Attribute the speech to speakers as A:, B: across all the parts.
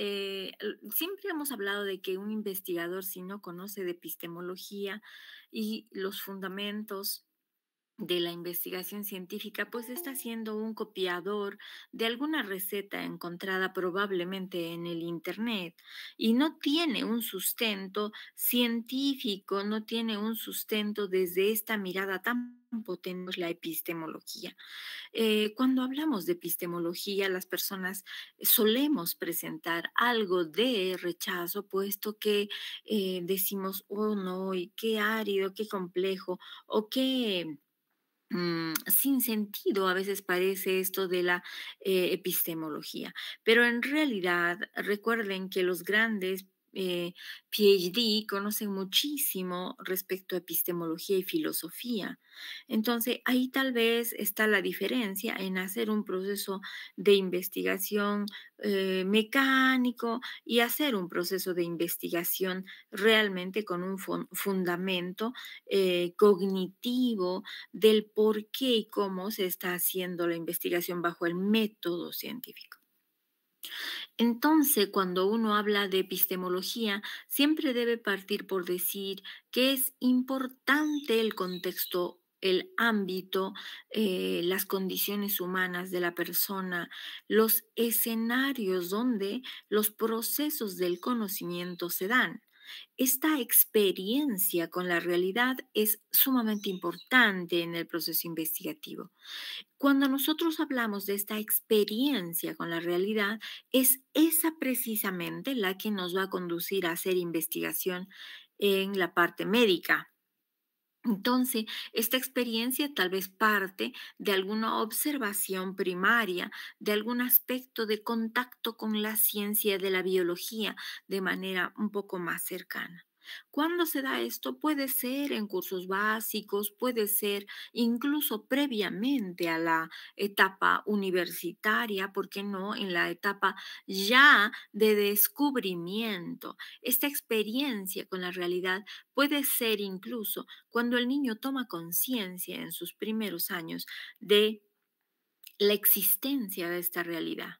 A: Eh, siempre hemos hablado de que un investigador si no conoce de epistemología y los fundamentos de la investigación científica, pues está siendo un copiador de alguna receta encontrada probablemente en el Internet y no tiene un sustento científico, no tiene un sustento desde esta mirada tan potente la epistemología. Eh, cuando hablamos de epistemología, las personas solemos presentar algo de rechazo, puesto que eh, decimos, oh no, qué árido, qué complejo, o qué Mm, sin sentido a veces parece esto de la eh, epistemología, pero en realidad recuerden que los grandes eh, PhD conocen muchísimo respecto a epistemología y filosofía. Entonces, ahí tal vez está la diferencia en hacer un proceso de investigación eh, mecánico y hacer un proceso de investigación realmente con un fundamento eh, cognitivo del por qué y cómo se está haciendo la investigación bajo el método científico. Entonces, cuando uno habla de epistemología, siempre debe partir por decir que es importante el contexto el ámbito, eh, las condiciones humanas de la persona, los escenarios donde los procesos del conocimiento se dan. Esta experiencia con la realidad es sumamente importante en el proceso investigativo. Cuando nosotros hablamos de esta experiencia con la realidad, es esa precisamente la que nos va a conducir a hacer investigación en la parte médica, entonces, esta experiencia tal vez parte de alguna observación primaria, de algún aspecto de contacto con la ciencia de la biología de manera un poco más cercana. ¿Cuándo se da esto? Puede ser en cursos básicos, puede ser incluso previamente a la etapa universitaria, ¿por qué no? En la etapa ya de descubrimiento. Esta experiencia con la realidad puede ser incluso cuando el niño toma conciencia en sus primeros años de la existencia de esta realidad.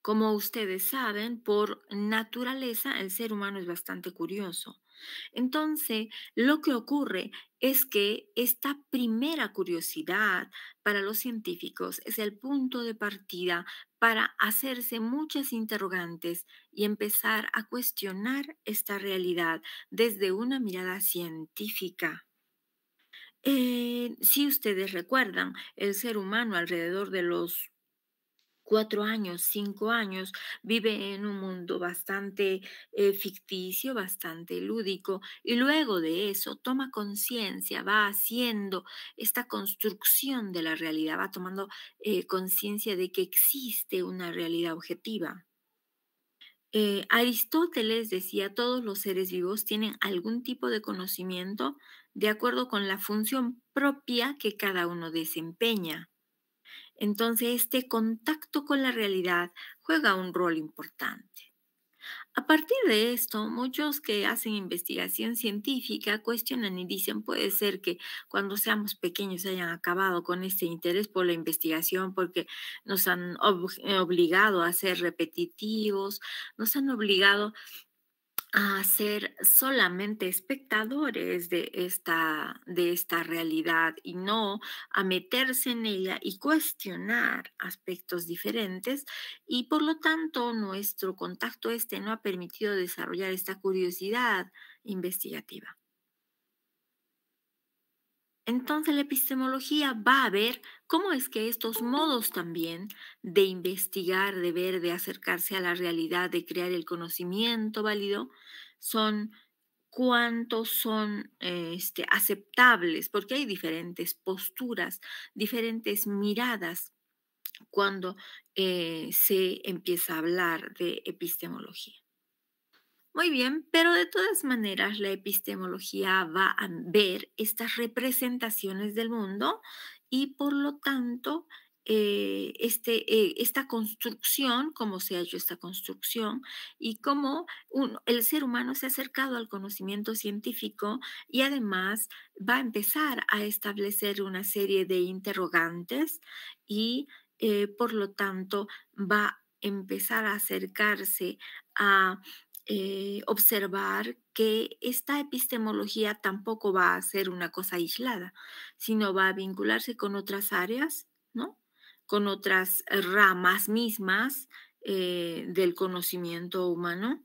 A: Como ustedes saben, por naturaleza el ser humano es bastante curioso. Entonces, lo que ocurre es que esta primera curiosidad para los científicos es el punto de partida para hacerse muchas interrogantes y empezar a cuestionar esta realidad desde una mirada científica. Eh, si ustedes recuerdan, el ser humano alrededor de los cuatro años, cinco años, vive en un mundo bastante eh, ficticio, bastante lúdico, y luego de eso toma conciencia, va haciendo esta construcción de la realidad, va tomando eh, conciencia de que existe una realidad objetiva. Eh, Aristóteles decía, todos los seres vivos tienen algún tipo de conocimiento de acuerdo con la función propia que cada uno desempeña. Entonces, este contacto con la realidad juega un rol importante. A partir de esto, muchos que hacen investigación científica cuestionan y dicen, puede ser que cuando seamos pequeños hayan acabado con este interés por la investigación porque nos han obligado a ser repetitivos, nos han obligado a ser solamente espectadores de esta, de esta realidad y no a meterse en ella y cuestionar aspectos diferentes y por lo tanto nuestro contacto este no ha permitido desarrollar esta curiosidad investigativa. Entonces la epistemología va a ver cómo es que estos modos también de investigar, de ver, de acercarse a la realidad, de crear el conocimiento válido, son cuántos son este, aceptables, porque hay diferentes posturas, diferentes miradas cuando eh, se empieza a hablar de epistemología. Muy bien, pero de todas maneras la epistemología va a ver estas representaciones del mundo y por lo tanto eh, este, eh, esta construcción, cómo se ha hecho esta construcción y cómo el ser humano se ha acercado al conocimiento científico y además va a empezar a establecer una serie de interrogantes y eh, por lo tanto va a empezar a acercarse a eh, observar que esta epistemología tampoco va a ser una cosa aislada, sino va a vincularse con otras áreas, ¿no? con otras ramas mismas eh, del conocimiento humano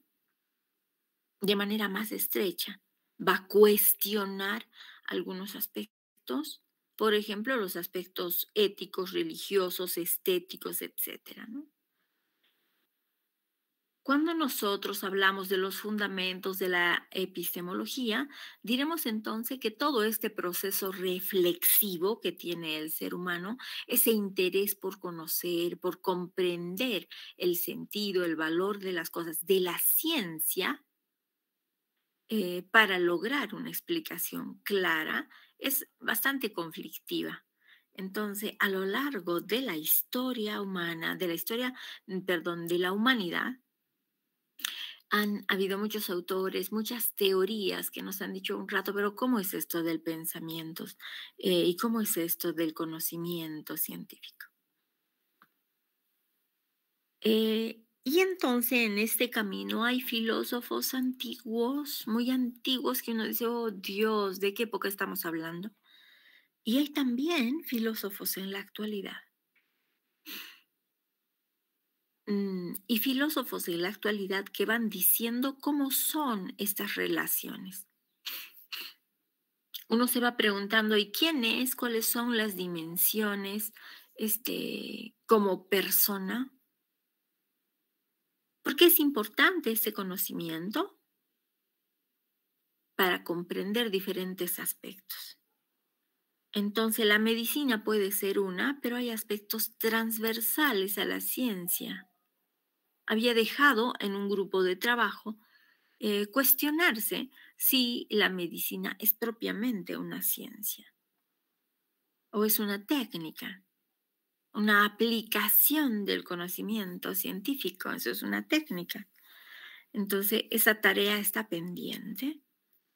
A: de manera más estrecha. Va a cuestionar algunos aspectos, por ejemplo, los aspectos éticos, religiosos, estéticos, etcétera, ¿no? Cuando nosotros hablamos de los fundamentos de la epistemología, diremos entonces que todo este proceso reflexivo que tiene el ser humano, ese interés por conocer, por comprender el sentido, el valor de las cosas, de la ciencia, eh, para lograr una explicación clara, es bastante conflictiva. Entonces, a lo largo de la historia humana, de la historia, mm, perdón, de la humanidad, han habido muchos autores, muchas teorías que nos han dicho un rato, pero ¿cómo es esto del pensamiento? Eh, ¿Y cómo es esto del conocimiento científico? Eh, y entonces en este camino hay filósofos antiguos, muy antiguos, que uno dice, oh Dios, ¿de qué época estamos hablando? Y hay también filósofos en la actualidad Mm, y filósofos de la actualidad que van diciendo cómo son estas relaciones. Uno se va preguntando, ¿y quién es? ¿Cuáles son las dimensiones este, como persona? ¿Por qué es importante ese conocimiento? Para comprender diferentes aspectos. Entonces la medicina puede ser una, pero hay aspectos transversales a la ciencia había dejado en un grupo de trabajo eh, cuestionarse si la medicina es propiamente una ciencia o es una técnica, una aplicación del conocimiento científico, eso es una técnica. Entonces, esa tarea está pendiente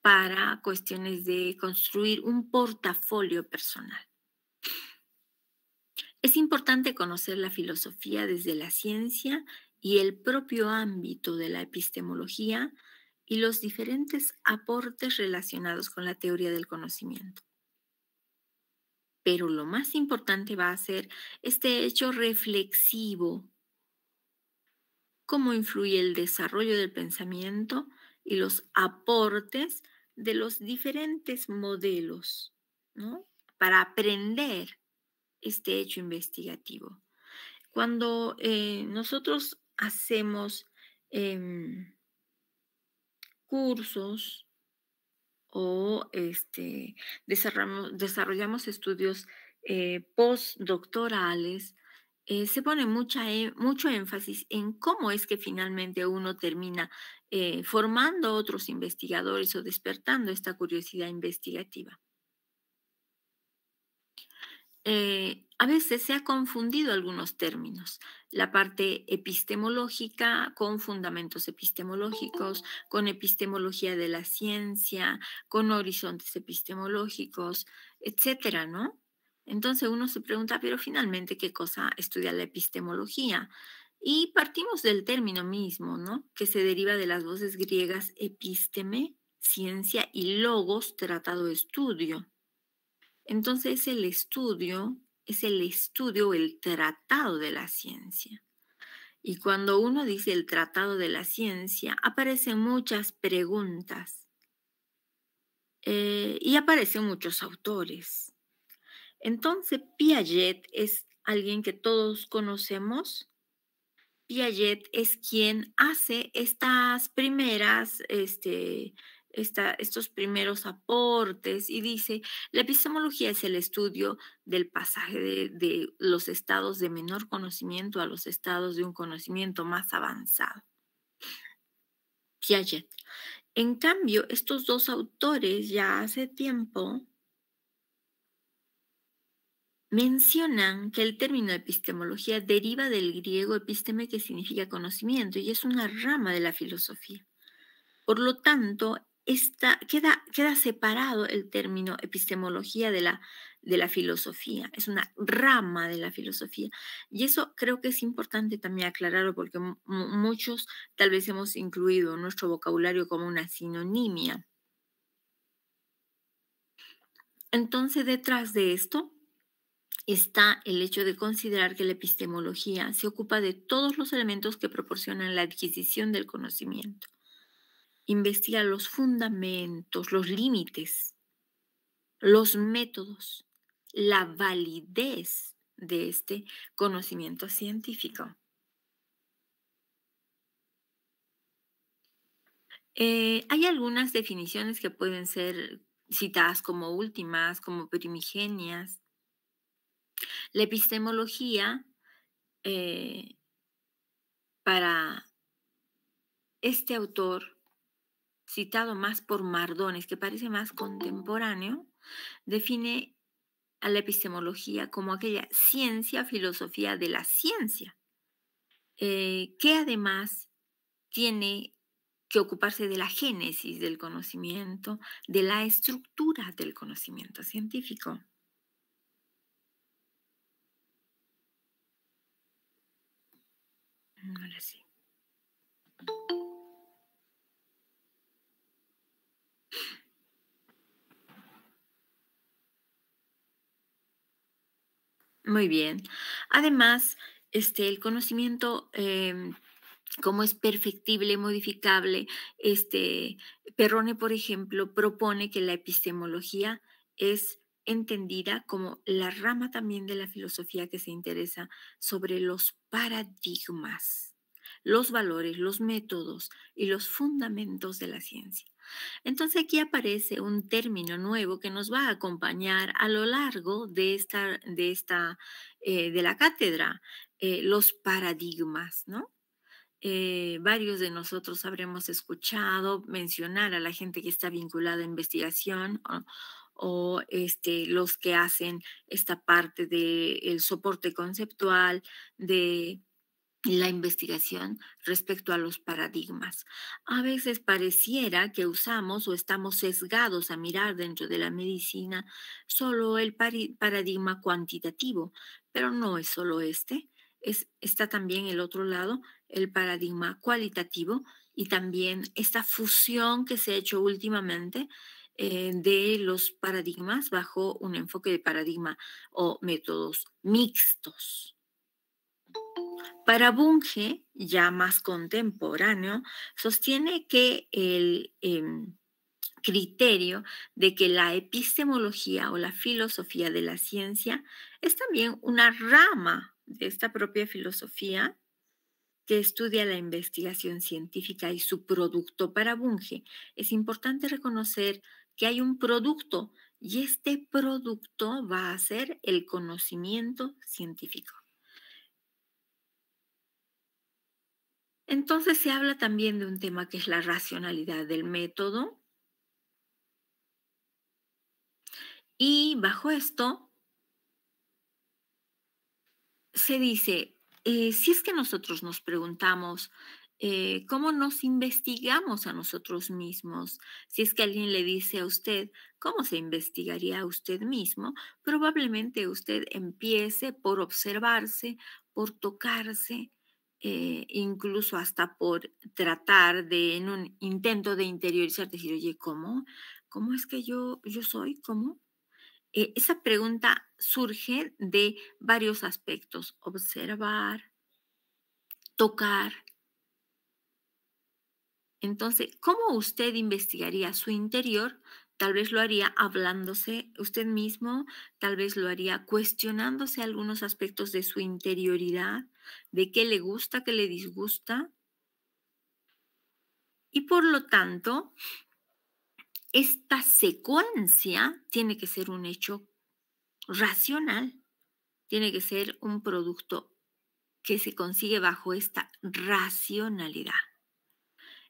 A: para cuestiones de construir un portafolio personal. Es importante conocer la filosofía desde la ciencia y el propio ámbito de la epistemología y los diferentes aportes relacionados con la teoría del conocimiento. Pero lo más importante va a ser este hecho reflexivo, cómo influye el desarrollo del pensamiento y los aportes de los diferentes modelos, Para aprender este hecho investigativo. Cuando eh, nosotros hacemos em, cursos o este, desarrollamos, estudios eh, postdoctorales, eh, se pone mucha, e-, mucho énfasis en cómo es que finalmente uno termina eh, formando otros investigadores o despertando esta curiosidad investigativa. Eh, a veces se ha confundido algunos términos, la parte epistemológica con fundamentos epistemológicos, oh. con epistemología de la ciencia, con horizontes epistemológicos, etcétera, ¿no? Entonces uno se pregunta, pero finalmente, ¿qué cosa estudia la epistemología? Y partimos del término mismo, ¿no? Que se deriva de las voces griegas episteme, ciencia y logos, tratado estudio. Entonces el estudio es el estudio, el tratado de la ciencia. Y cuando uno dice el tratado de la ciencia, aparecen muchas preguntas eh, y aparecen muchos autores. Entonces Piaget es alguien que todos conocemos. Piaget es quien hace estas primeras este, estos primeros aportes y dice, la epistemología es el estudio del pasaje de, de los estados de menor conocimiento a los estados de un conocimiento más avanzado. Piaget. En cambio, estos dos autores ya hace tiempo mencionan que el término epistemología deriva del griego episteme que significa conocimiento y es una rama de la filosofía. Por lo tanto, queda, separado el término epistemología de la, filosofía, es una rama de la filosofía. Y eso creo que es importante también aclararlo porque muchos tal vez hemos incluido nuestro vocabulario como una sinonimia. Entonces, detrás de esto está el hecho de considerar que la epistemología se ocupa de todos los elementos que proporcionan la adquisición del conocimiento investiga los fundamentos, los límites, los métodos, la validez de este conocimiento científico. Eh, hay algunas definiciones que pueden ser citadas como últimas, como primigenias. La epistemología eh, para este autor citado más por Mardones, que parece más contemporáneo, define a la epistemología como aquella ciencia, filosofía de la ciencia, eh, que además tiene que ocuparse de la génesis del conocimiento, de la estructura del conocimiento científico. Ahora sí. Muy bien. Además, este, el conocimiento... Em, como es perfectible, modificable, este Perrone, por ejemplo, propone que la epistemología es entendida como la rama también de la filosofía que se interesa sobre los paradigmas los valores, los métodos y los fundamentos de la ciencia. Entonces aquí aparece un término nuevo que nos va a acompañar a lo largo de esta, de, esta, eh, de la cátedra, eh, los paradigmas, ¿no? Eh, varios de nosotros habremos escuchado mencionar a la gente que está vinculada a investigación o, este, los que hacen esta parte del soporte conceptual, de la investigación respecto a los paradigmas. A veces pareciera que usamos o estamos sesgados a mirar dentro de la medicina solo el paradigma cuantitativo, pero no es solo este, es, está también el otro lado, el paradigma cualitativo y también esta fusión que se ha hecho últimamente eh, de los paradigmas bajo un enfoque de paradigma o métodos mixtos. Para Bunge, ya más contemporáneo, sostiene que el em, criterio de que la epistemología o la filosofía de la ciencia es también una rama de esta propia filosofía que estudia la investigación científica y su producto para Bunge. Es importante reconocer que hay un producto y este producto va a ser el conocimiento científico. Entonces se habla también de un tema que es la racionalidad del método. Y bajo esto se dice, eh, si es que nosotros nos preguntamos eh, cómo nos investigamos a nosotros mismos, si es que alguien le dice a usted cómo se investigaría a usted mismo, probablemente usted empiece por observarse, por tocarse, eh, incluso hasta por tratar de, en un intento de interiorizar, decir, oye, ¿cómo? ¿Cómo es que yo, yo soy? ¿Cómo? Eh, esa pregunta surge de varios aspectos, observar, tocar. Entonces, ¿cómo usted investigaría su interior? Tal vez lo haría hablándose usted mismo, tal vez lo haría cuestionándose algunos aspectos de su interioridad, de qué le gusta, qué le disgusta. Y por lo tanto, esta secuencia tiene que ser un hecho racional, tiene que ser un producto que se consigue bajo esta racionalidad.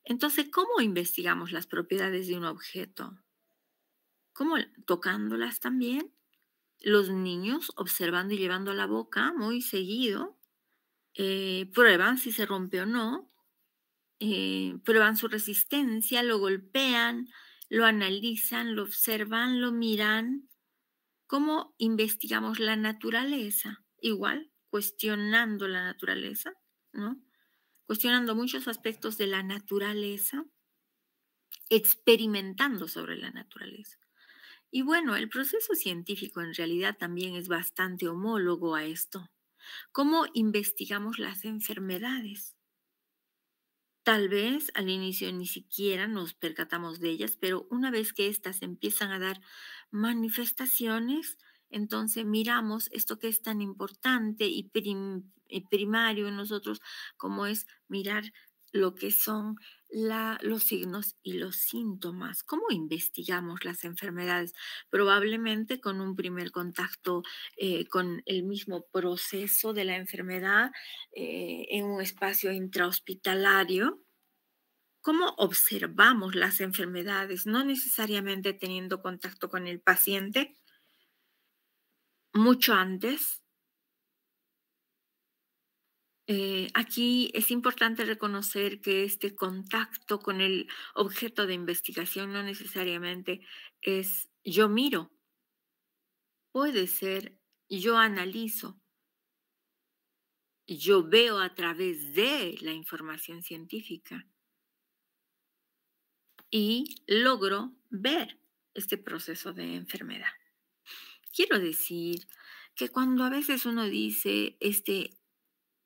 A: Entonces, ¿cómo investigamos las propiedades de un objeto? ¿Cómo? Tocándolas también. Los niños observando y llevando a la boca muy seguido eh, prueban si se rompe o no, eh, prueban su resistencia, lo golpean, lo analizan, lo observan, lo miran. ¿Cómo investigamos la naturaleza? Igual, cuestionando la naturaleza, ¿no? Cuestionando muchos aspectos de la naturaleza, experimentando sobre la naturaleza. Y bueno, el proceso científico en realidad también es bastante homólogo a esto. ¿Cómo investigamos las enfermedades? Tal vez al inicio ni siquiera nos percatamos de ellas, pero una vez que éstas empiezan a dar manifestaciones, entonces miramos esto que es tan importante y, y primario en nosotros, como es mirar lo que son los signos y los síntomas. ¿Cómo investigamos las enfermedades? Probablemente con un primer contacto eh, con el mismo proceso de la enfermedad eh, en un espacio intrahospitalario. ¿Cómo observamos las enfermedades? No necesariamente teniendo contacto con el paciente mucho antes, eh, aquí es importante reconocer que este contacto con el objeto de investigación no necesariamente es yo miro, puede ser yo analizo, yo veo a través de la información científica y logro ver este proceso de enfermedad. Quiero decir que cuando a veces uno dice, este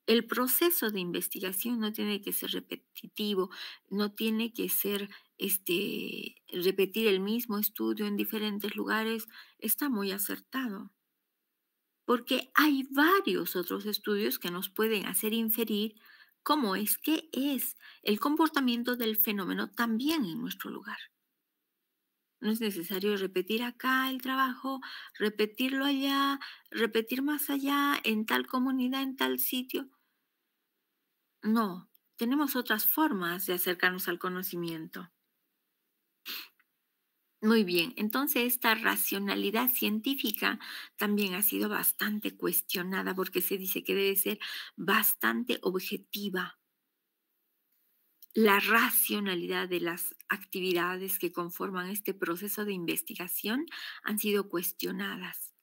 A: el proceso de investigación no tiene que ser repetitivo, no tiene que ser este, repetir el mismo estudio en diferentes lugares, está muy acertado. Porque hay varios otros estudios que nos pueden hacer inferir cómo es que es el comportamiento del fenómeno también en nuestro lugar. No es necesario repetir acá el trabajo, repetirlo allá, repetir más allá, en tal comunidad, en tal sitio. No, tenemos otras formas de acercarnos al conocimiento. Muy bien, entonces esta racionalidad científica también ha sido bastante cuestionada porque se dice que debe ser bastante objetiva. La racionalidad de las actividades que conforman este proceso de investigación han sido cuestionadas.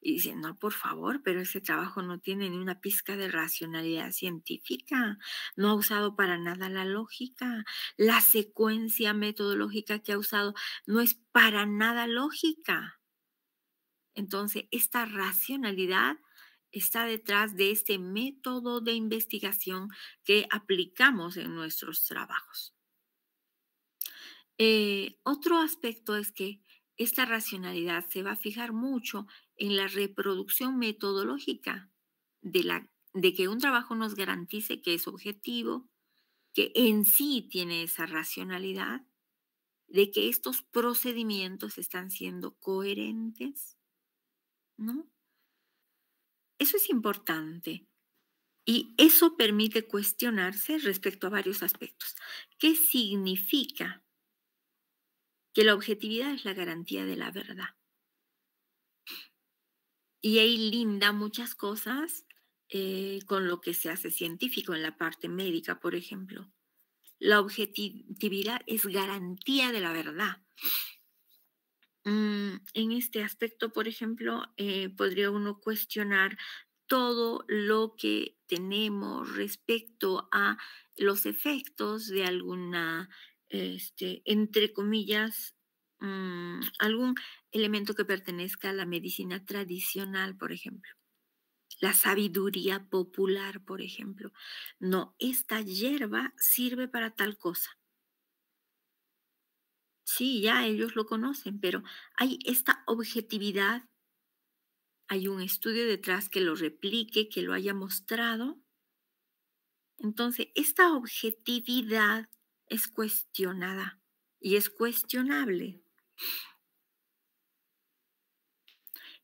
A: Y dicen, no, por favor, pero ese trabajo no tiene ni una pizca de racionalidad científica, no ha usado para nada la lógica, la secuencia metodológica que ha usado no es para nada lógica. Entonces, esta racionalidad está detrás de este método de investigación que aplicamos en nuestros trabajos. Eh, otro aspecto es que esta racionalidad se va a fijar mucho en la reproducción metodológica de, la, de que un trabajo nos garantice que es objetivo, que en sí tiene esa racionalidad, de que estos procedimientos están siendo coherentes, ¿no? Eso es importante. Y eso permite cuestionarse respecto a varios aspectos. ¿Qué significa que la objetividad es la garantía de la verdad? Y ahí linda muchas cosas eh, con lo que se hace científico en la parte médica, por ejemplo. La objetividad es garantía de la verdad. Mm, en este aspecto, por ejemplo, eh, podría uno cuestionar todo lo que tenemos respecto a los efectos de alguna, este, entre comillas, mm, algún elemento que pertenezca a la medicina tradicional, por ejemplo. La sabiduría popular, por ejemplo. No, esta hierba sirve para tal cosa. Sí, ya ellos lo conocen, pero hay esta objetividad, hay un estudio detrás que lo replique, que lo haya mostrado. Entonces, esta objetividad es cuestionada y es cuestionable.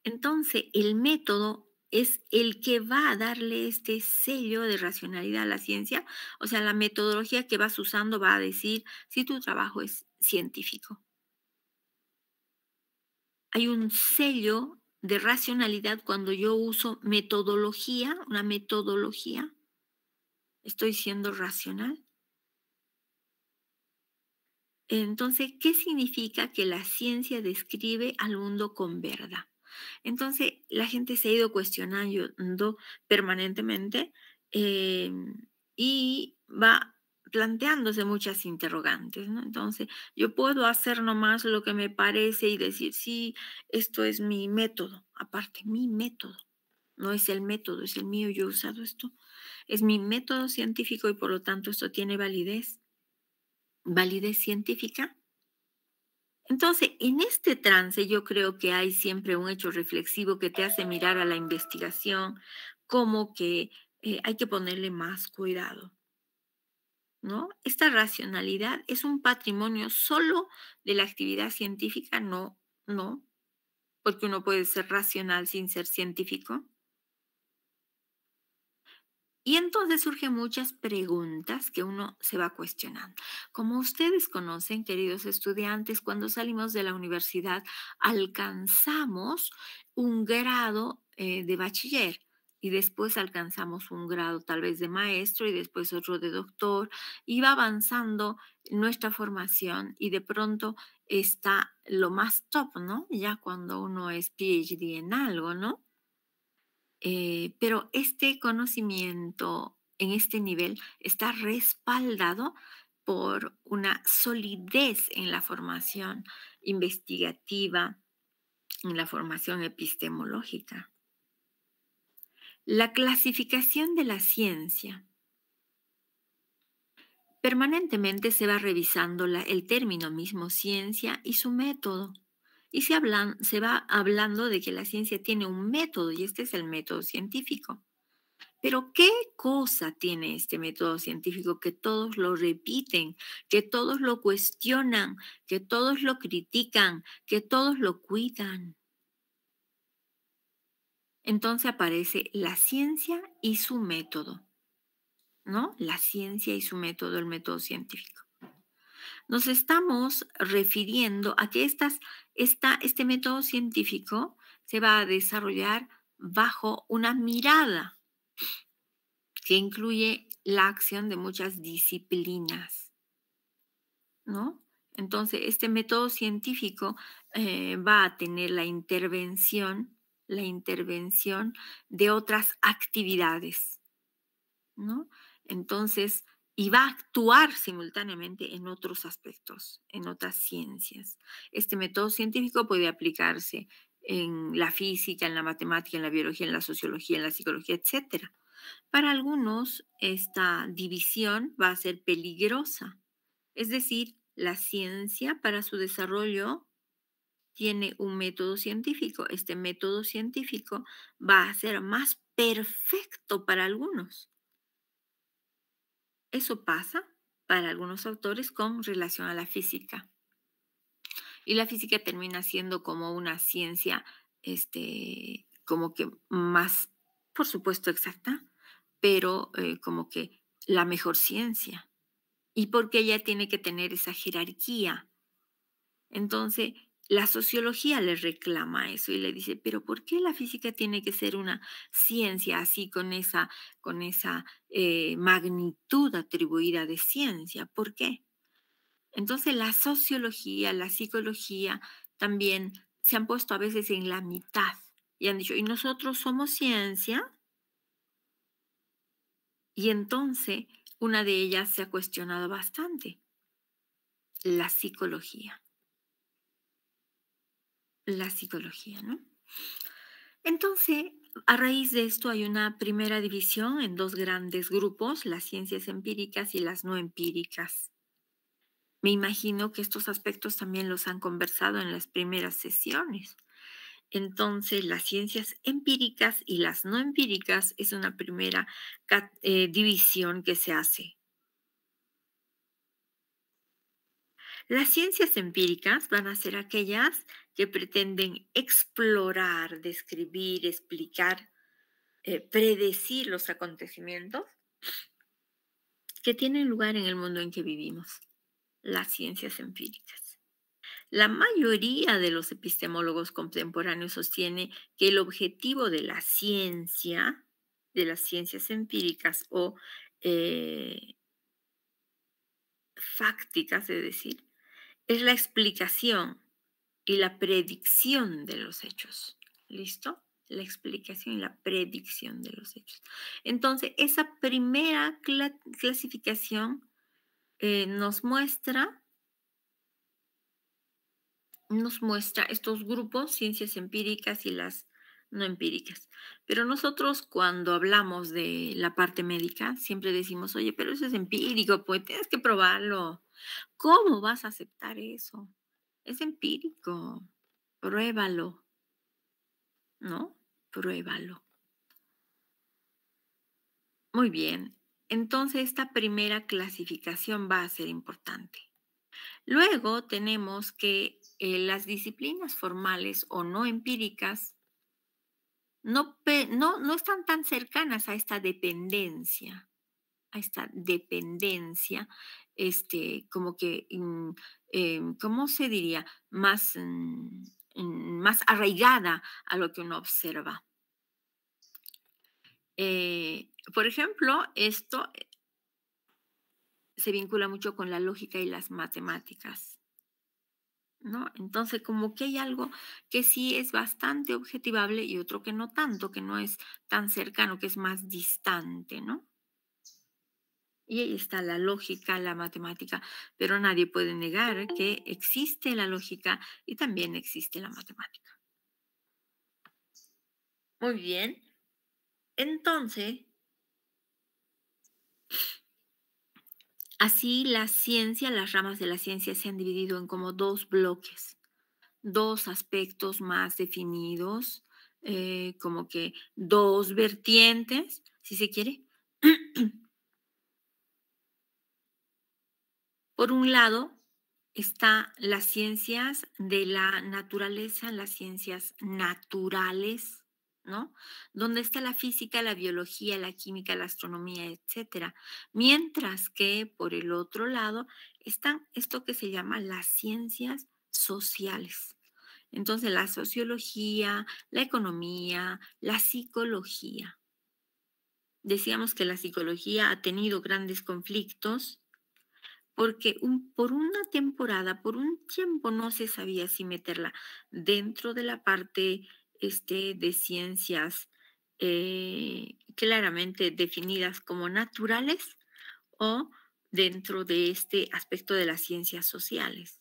A: Entonces, el método es el que va a darle este sello de racionalidad a la ciencia, o sea, la metodología que vas usando va a decir si tu trabajo es científico. Hay un sello de racionalidad cuando yo uso metodología, una metodología. Estoy siendo racional. Entonces, ¿qué significa que la ciencia describe al mundo con verdad? Entonces, la gente se ha ido cuestionando permanentemente eh, y va planteándose muchas interrogantes, ¿no? Entonces, yo puedo hacer nomás lo que me parece y decir, sí, esto es mi método, aparte, mi método, no es el método, es el mío, yo he usado esto, es mi método científico y por lo tanto esto tiene validez, validez científica, entonces, en este trance yo creo que hay siempre un hecho reflexivo que te hace mirar a la investigación como que eh, hay que ponerle más cuidado. ¿No? Esta racionalidad es un patrimonio solo de la actividad científica, no, no, porque uno puede ser racional sin ser científico. Y entonces surgen muchas preguntas que uno se va cuestionando. Como ustedes conocen, queridos estudiantes, cuando salimos de la universidad alcanzamos un grado eh, de bachiller y después alcanzamos un grado tal vez de maestro y después otro de doctor. Y va avanzando nuestra formación y de pronto está lo más top, ¿no? Ya cuando uno es PhD en algo, ¿no? Eh, pero este conocimiento en este nivel está respaldado por una solidez en la formación investigativa, en la formación epistemológica. La clasificación de la ciencia. Permanentemente se va revisando el término mismo ciencia y su método. Y se, se va hablando de que la ciencia tiene un método y este es el método científico. Pero ¿qué cosa tiene este método científico que todos lo repiten, que todos lo cuestionan, que todos lo critican, que todos lo cuidan? Entonces aparece la ciencia y su método, ¿no? La ciencia y su método, el método científico. Nos estamos refiriendo a que estas este método científico se va a desarrollar bajo una mirada que incluye la acción de muchas disciplinas, ¿no? Entonces, este método científico eh, va a tener la intervención, la intervención de otras actividades, ¿no? Entonces, y va a actuar simultáneamente en otros aspectos, en otras ciencias. Este método científico puede aplicarse en la física, en la matemática, en la biología, en la sociología, en la psicología, etc. Para algunos, esta división va a ser peligrosa. Es decir, la ciencia para su desarrollo tiene un método científico. Este método científico va a ser más perfecto para algunos eso pasa para algunos autores con relación a la física. Y la física termina siendo como una ciencia, este, como que más, por supuesto, exacta, pero eh, como que la mejor ciencia. Y porque ella tiene que tener esa jerarquía. Entonces, la sociología le reclama eso y le dice, pero ¿por qué la física tiene que ser una ciencia así con esa, con esa eh, magnitud atribuida de ciencia? ¿Por qué? Entonces la sociología, la psicología también se han puesto a veces en la mitad y han dicho, y nosotros somos ciencia. Y entonces una de ellas se ha cuestionado bastante, la psicología la psicología, ¿no? Entonces, a raíz de esto hay una primera división en dos grandes grupos, las ciencias empíricas y las no empíricas. Me imagino que estos aspectos también los han conversado en las primeras sesiones. Entonces, las ciencias empíricas y las no empíricas es una primera eh, división que se hace. Las ciencias empíricas van a ser aquellas que pretenden explorar, describir, explicar, eh, predecir los acontecimientos que tienen lugar en el mundo en que vivimos, las ciencias empíricas. La mayoría de los epistemólogos contemporáneos sostiene que el objetivo de la ciencia, de las ciencias empíricas o eh, fácticas, es decir, es la explicación y la predicción de los hechos. ¿Listo? La explicación y la predicción de los hechos. Entonces, esa primera clasificación eh, nos muestra nos muestra estos grupos, ciencias empíricas y las no empíricas. Pero nosotros cuando hablamos de la parte médica, siempre decimos, oye, pero eso es empírico, pues tienes que probarlo. ¿Cómo vas a aceptar eso? Es empírico. Pruébalo. ¿No? Pruébalo. Muy bien. Entonces, esta primera clasificación va a ser importante. Luego tenemos que eh, las disciplinas formales o no empíricas no, no están tan cercanas a esta dependencia a esta dependencia, este, como que, mm, em, ¿cómo se diría? Más, mm, mm, más arraigada a lo que uno observa. Eh, por ejemplo, esto eh, se vincula mucho con la lógica y las matemáticas. ¿No? Entonces, como que hay algo que sí es bastante objetivable y otro que no tanto, que no es tan cercano, que es más distante, ¿no? Y ahí está la lógica, la matemática, pero nadie puede negar que existe la lógica y también existe la matemática. Muy bien. Entonces, así la ciencia, las ramas de la ciencia se han dividido en como dos bloques, dos aspectos más definidos, eh, como que dos vertientes, si se quiere. Por un lado, están las ciencias de la naturaleza, las ciencias naturales, ¿no? Donde está la física, la biología, la química, la astronomía, etc. Mientras que por el otro lado están esto que se llama las ciencias sociales. Entonces, la sociología, la economía, la psicología. Decíamos que la psicología ha tenido grandes conflictos porque por una temporada, por un tiempo no se sabía si meterla dentro de la parte este, de ciencias eh, claramente definidas como naturales o dentro de este aspecto de las ciencias sociales.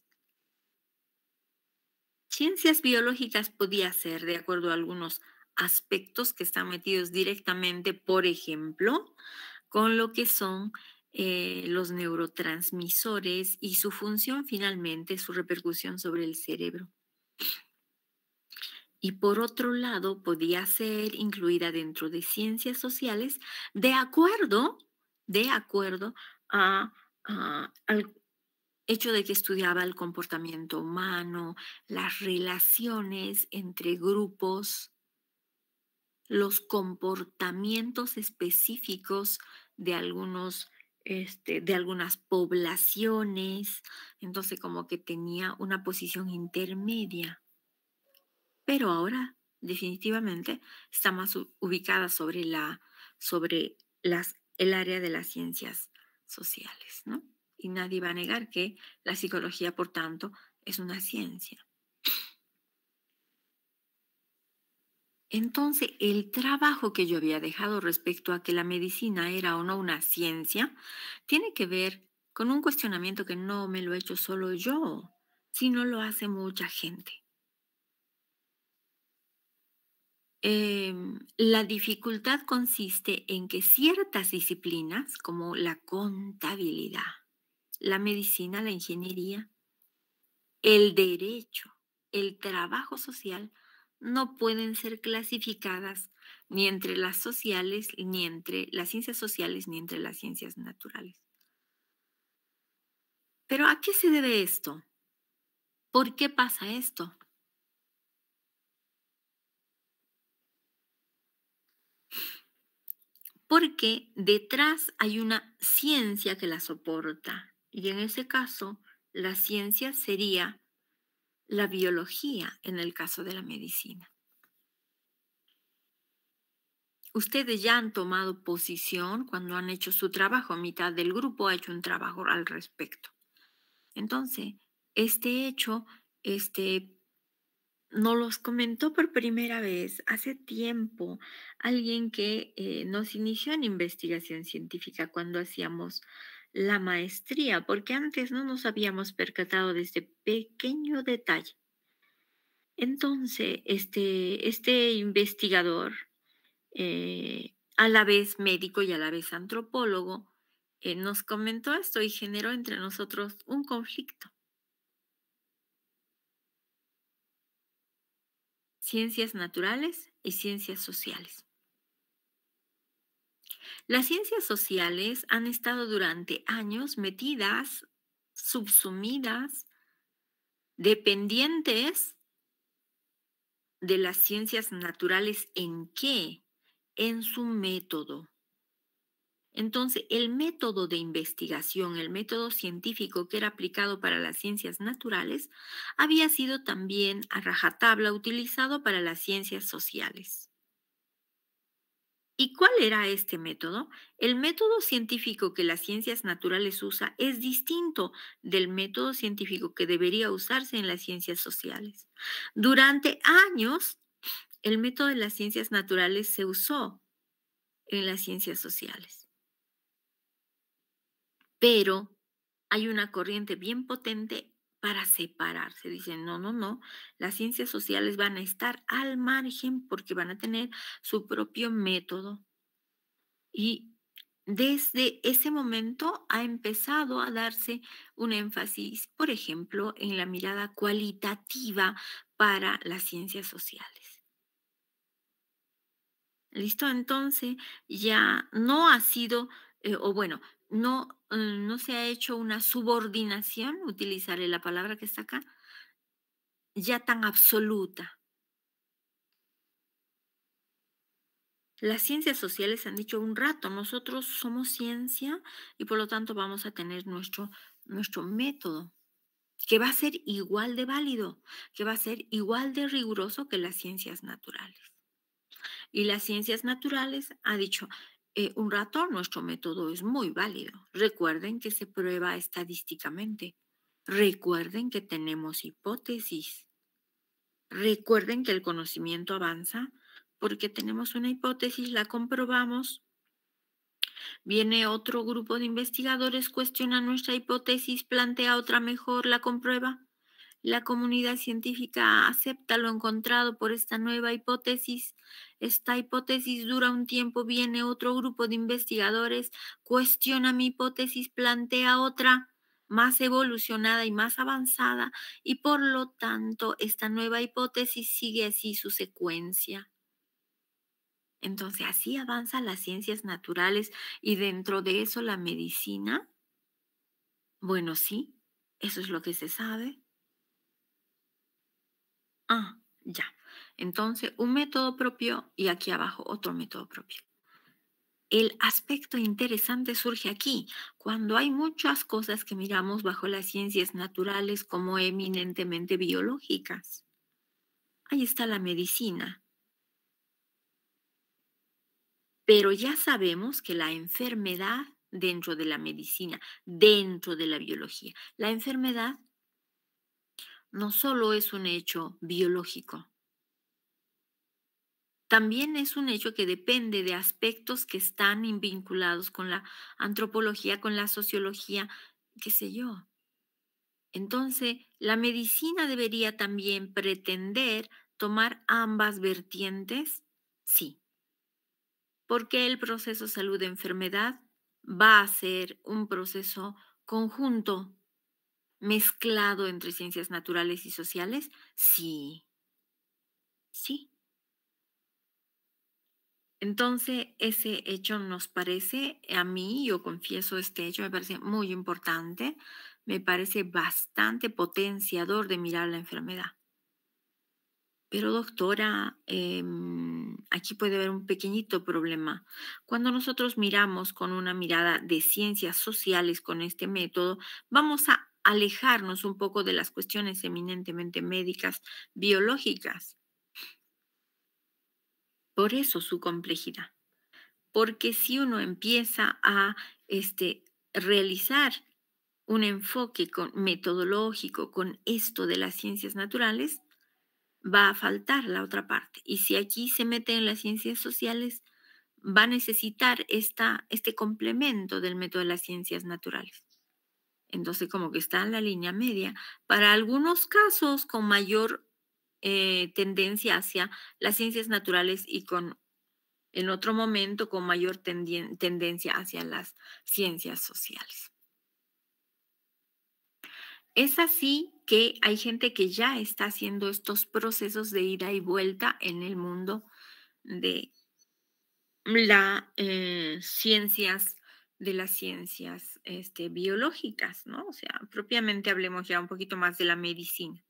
A: Ciencias biológicas podía ser, de acuerdo a algunos aspectos que están metidos directamente, por ejemplo, con lo que son eh, los neurotransmisores y su función finalmente, su repercusión sobre el cerebro. Y por otro lado, podía ser incluida dentro de ciencias sociales de acuerdo, de acuerdo al hecho de que estudiaba el comportamiento humano, las relaciones entre grupos, los comportamientos específicos de algunos este, de algunas poblaciones, entonces como que tenía una posición intermedia. Pero ahora definitivamente está más ubicada sobre, la, sobre las, el área de las ciencias sociales, ¿no? Y nadie va a negar que la psicología, por tanto, es una ciencia. Entonces, el trabajo que yo había dejado respecto a que la medicina era o no una ciencia, tiene que ver con un cuestionamiento que no me lo he hecho solo yo, sino lo hace mucha gente. Em, la dificultad consiste en que ciertas disciplinas, como la contabilidad, la medicina, la ingeniería, el derecho, el trabajo social, no pueden ser clasificadas ni entre las sociales, ni entre las ciencias sociales, ni entre las ciencias naturales. Pero ¿a qué se debe esto? ¿Por qué pasa esto? Porque detrás hay una ciencia que la soporta. Y en ese caso, la ciencia sería la biología en el caso de la medicina. Ustedes ya han tomado posición cuando han hecho su trabajo, mitad del grupo ha hecho un trabajo al respecto. Entonces, este hecho, este, no los comentó por primera vez hace tiempo alguien que eh, nos inició en investigación científica cuando hacíamos la maestría, porque antes no nos habíamos percatado de este pequeño detalle. Entonces, este, este investigador, eh, a la vez médico y a la vez antropólogo, eh, nos comentó esto y generó entre nosotros un conflicto. Ciencias naturales y ciencias sociales. Las ciencias sociales han estado durante años metidas, subsumidas, dependientes de las ciencias naturales en qué? En su método. Entonces, el método de investigación, el método científico que era aplicado para las ciencias naturales, había sido también a rajatabla utilizado para las ciencias sociales. ¿Y cuál era este método? El método científico que las ciencias naturales usa es distinto del método científico que debería usarse en las ciencias sociales. Durante años, el método de las ciencias naturales se usó en las ciencias sociales. Pero hay una corriente bien potente para separarse. Dicen, no, no, no, las ciencias sociales van a estar al margen porque van a tener su propio método. Y desde ese momento ha empezado a darse un énfasis, por ejemplo, en la mirada cualitativa para las ciencias sociales. ¿Listo? Entonces ya no ha sido, eh, o bueno, no Mm, no se ha hecho una subordinación, utilizaré la palabra que está acá, ya tan absoluta. Las ciencias sociales han dicho un rato, nosotros somos ciencia y por lo tanto vamos a tener nuestro, nuestro método, que va a ser igual de válido, que va a ser igual de riguroso que las ciencias naturales. Y las ciencias naturales ha dicho, eh, un rato, nuestro método es muy válido. Recuerden que se prueba estadísticamente. Recuerden que tenemos hipótesis. Recuerden que el conocimiento avanza porque tenemos una hipótesis, la comprobamos. Viene otro grupo de investigadores, cuestiona nuestra hipótesis, plantea otra mejor, la comprueba. La comunidad científica acepta lo encontrado por esta nueva hipótesis. Esta hipótesis dura un tiempo, viene otro grupo de investigadores, cuestiona mi hipótesis, plantea otra más evolucionada y más avanzada, y por lo tanto esta nueva hipótesis sigue así su secuencia. Entonces así avanzan las ciencias naturales y dentro de eso la medicina. Bueno, sí, eso es lo que se sabe. Ah, ya. Entonces, un método propio y aquí abajo otro método propio. El aspecto interesante surge aquí, cuando hay muchas cosas que miramos bajo las ciencias naturales como eminentemente biológicas. Ahí está la medicina. Pero ya sabemos que la enfermedad dentro de la medicina, dentro de la biología, la enfermedad no solo es un hecho biológico, también es un hecho que depende de aspectos que están vinculados con la antropología, con la sociología, qué sé yo. Entonces, la medicina debería también pretender tomar ambas vertientes, sí, porque el proceso salud-enfermedad va a ser un proceso conjunto mezclado entre ciencias naturales y sociales? Sí. Sí. Entonces, ese hecho nos parece, eh, a mí, yo confieso este hecho, me parece muy importante, me parece bastante potenciador de mirar la enfermedad. Pero doctora, em, aquí puede haber un pequeñito problema. Cuando nosotros miramos con una mirada de ciencias sociales con este método, vamos a alejarnos un poco de las cuestiones eminentemente médicas, biológicas. Por eso su complejidad. Porque si uno empieza a este, realizar un enfoque metodológico con esto de las ciencias naturales, va a faltar la otra parte. Y si aquí se mete en las ciencias sociales, va a necesitar esta, este complemento del método de las ciencias naturales. Entonces, como que está en la línea media. Para algunos casos con mayor eh, tendencia hacia las ciencias naturales y con en otro momento con mayor tendencia hacia las ciencias sociales. Es así que hay gente que ya está haciendo estos procesos de ida y vuelta en el mundo de las eh, ciencias ciencias de las ciencias este, biológicas, ¿no? O sea, propiamente hablemos ya un poquito más de la medicina.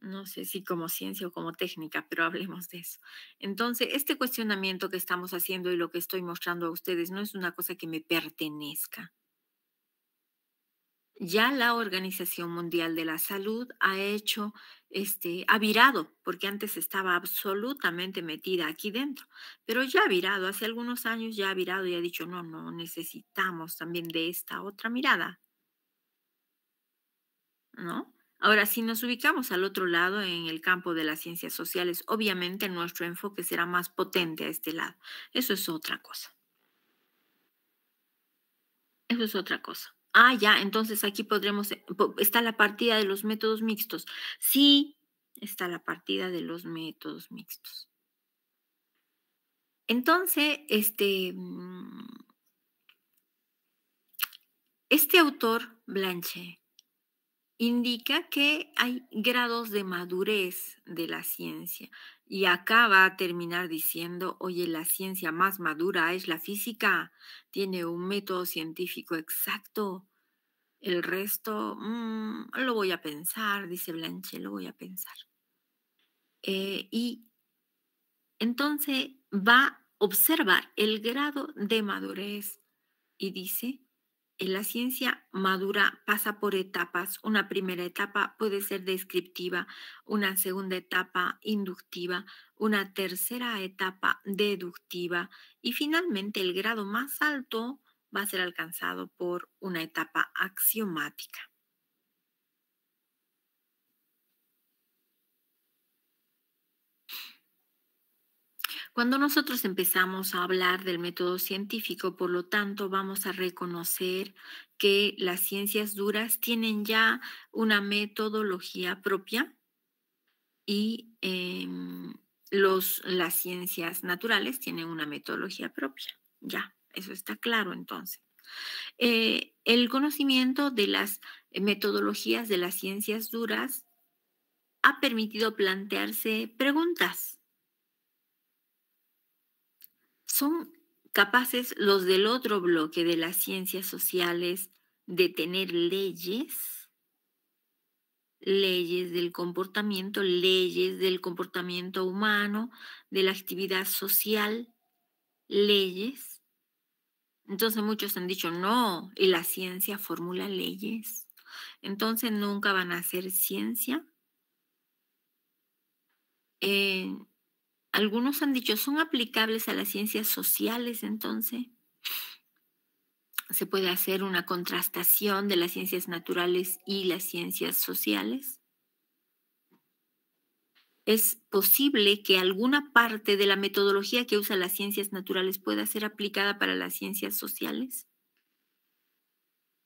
A: No sé si como ciencia o como técnica, pero hablemos de eso. Entonces, este cuestionamiento que estamos haciendo y lo que estoy mostrando a ustedes no es una cosa que me pertenezca ya la Organización Mundial de la Salud ha hecho, este, ha virado, porque antes estaba absolutamente metida aquí dentro, pero ya ha virado, hace algunos años ya ha virado y ha dicho, no, no, necesitamos también de esta otra mirada. ¿No? Ahora, si nos ubicamos al otro lado, en el campo de las ciencias sociales, obviamente nuestro enfoque será más potente a este lado. Eso es otra cosa. Eso es otra cosa. Ah, ya, entonces aquí podremos, eh, está la partida de los métodos mixtos. Sí, está la partida de los métodos mixtos. Entonces, este, mm, este autor, Blanche, indica que hay grados de madurez de la ciencia y acaba va a terminar diciendo, oye, la ciencia más madura es la física, tiene un método científico exacto. El resto mm, lo voy a pensar, dice Blanche, lo voy a pensar. Eh, y entonces va a observar el grado de madurez y dice, en eh, la ciencia madura pasa por etapas. Una primera etapa puede ser descriptiva, una segunda etapa inductiva, una tercera etapa deductiva y finalmente el grado más alto va a ser alcanzado por una etapa axiomática. Cuando nosotros empezamos a hablar del método científico, por lo tanto, vamos a reconocer que las ciencias duras tienen ya una metodología propia y em, los, las ciencias naturales tienen una metodología propia. Ya, eso está claro entonces. Eh, el conocimiento de las metodologías de las ciencias duras ha permitido plantearse preguntas son capaces los del otro bloque de las ciencias sociales de tener leyes, leyes del comportamiento, leyes del comportamiento humano, de la actividad social, leyes. Entonces muchos han dicho, no, y la ciencia formula leyes. Entonces nunca van a ser ciencia. Eh, algunos han dicho, ¿son aplicables a las ciencias sociales entonces? ¿Se puede hacer una contrastación de las ciencias naturales y las ciencias sociales? es posible que alguna parte de la metodología que usa las ciencias naturales pueda ser aplicada para las ciencias sociales.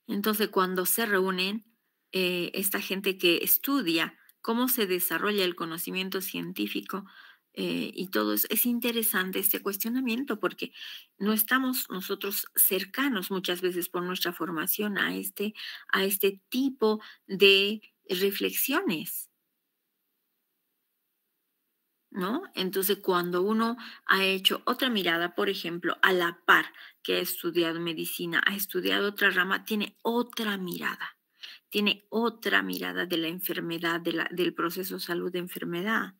A: Entonces, cuando se reúnen eh, esta gente que estudia cómo se desarrolla el conocimiento científico, eh, y todo Es interesante este cuestionamiento porque no estamos nosotros cercanos muchas veces por nuestra formación a este, a este tipo de reflexiones. ¿No? Entonces, cuando uno ha hecho otra mirada, por ejemplo, a la par que ha estudiado medicina, ha estudiado otra rama, tiene otra mirada, tiene otra mirada de la enfermedad, del proceso salud de enfermedad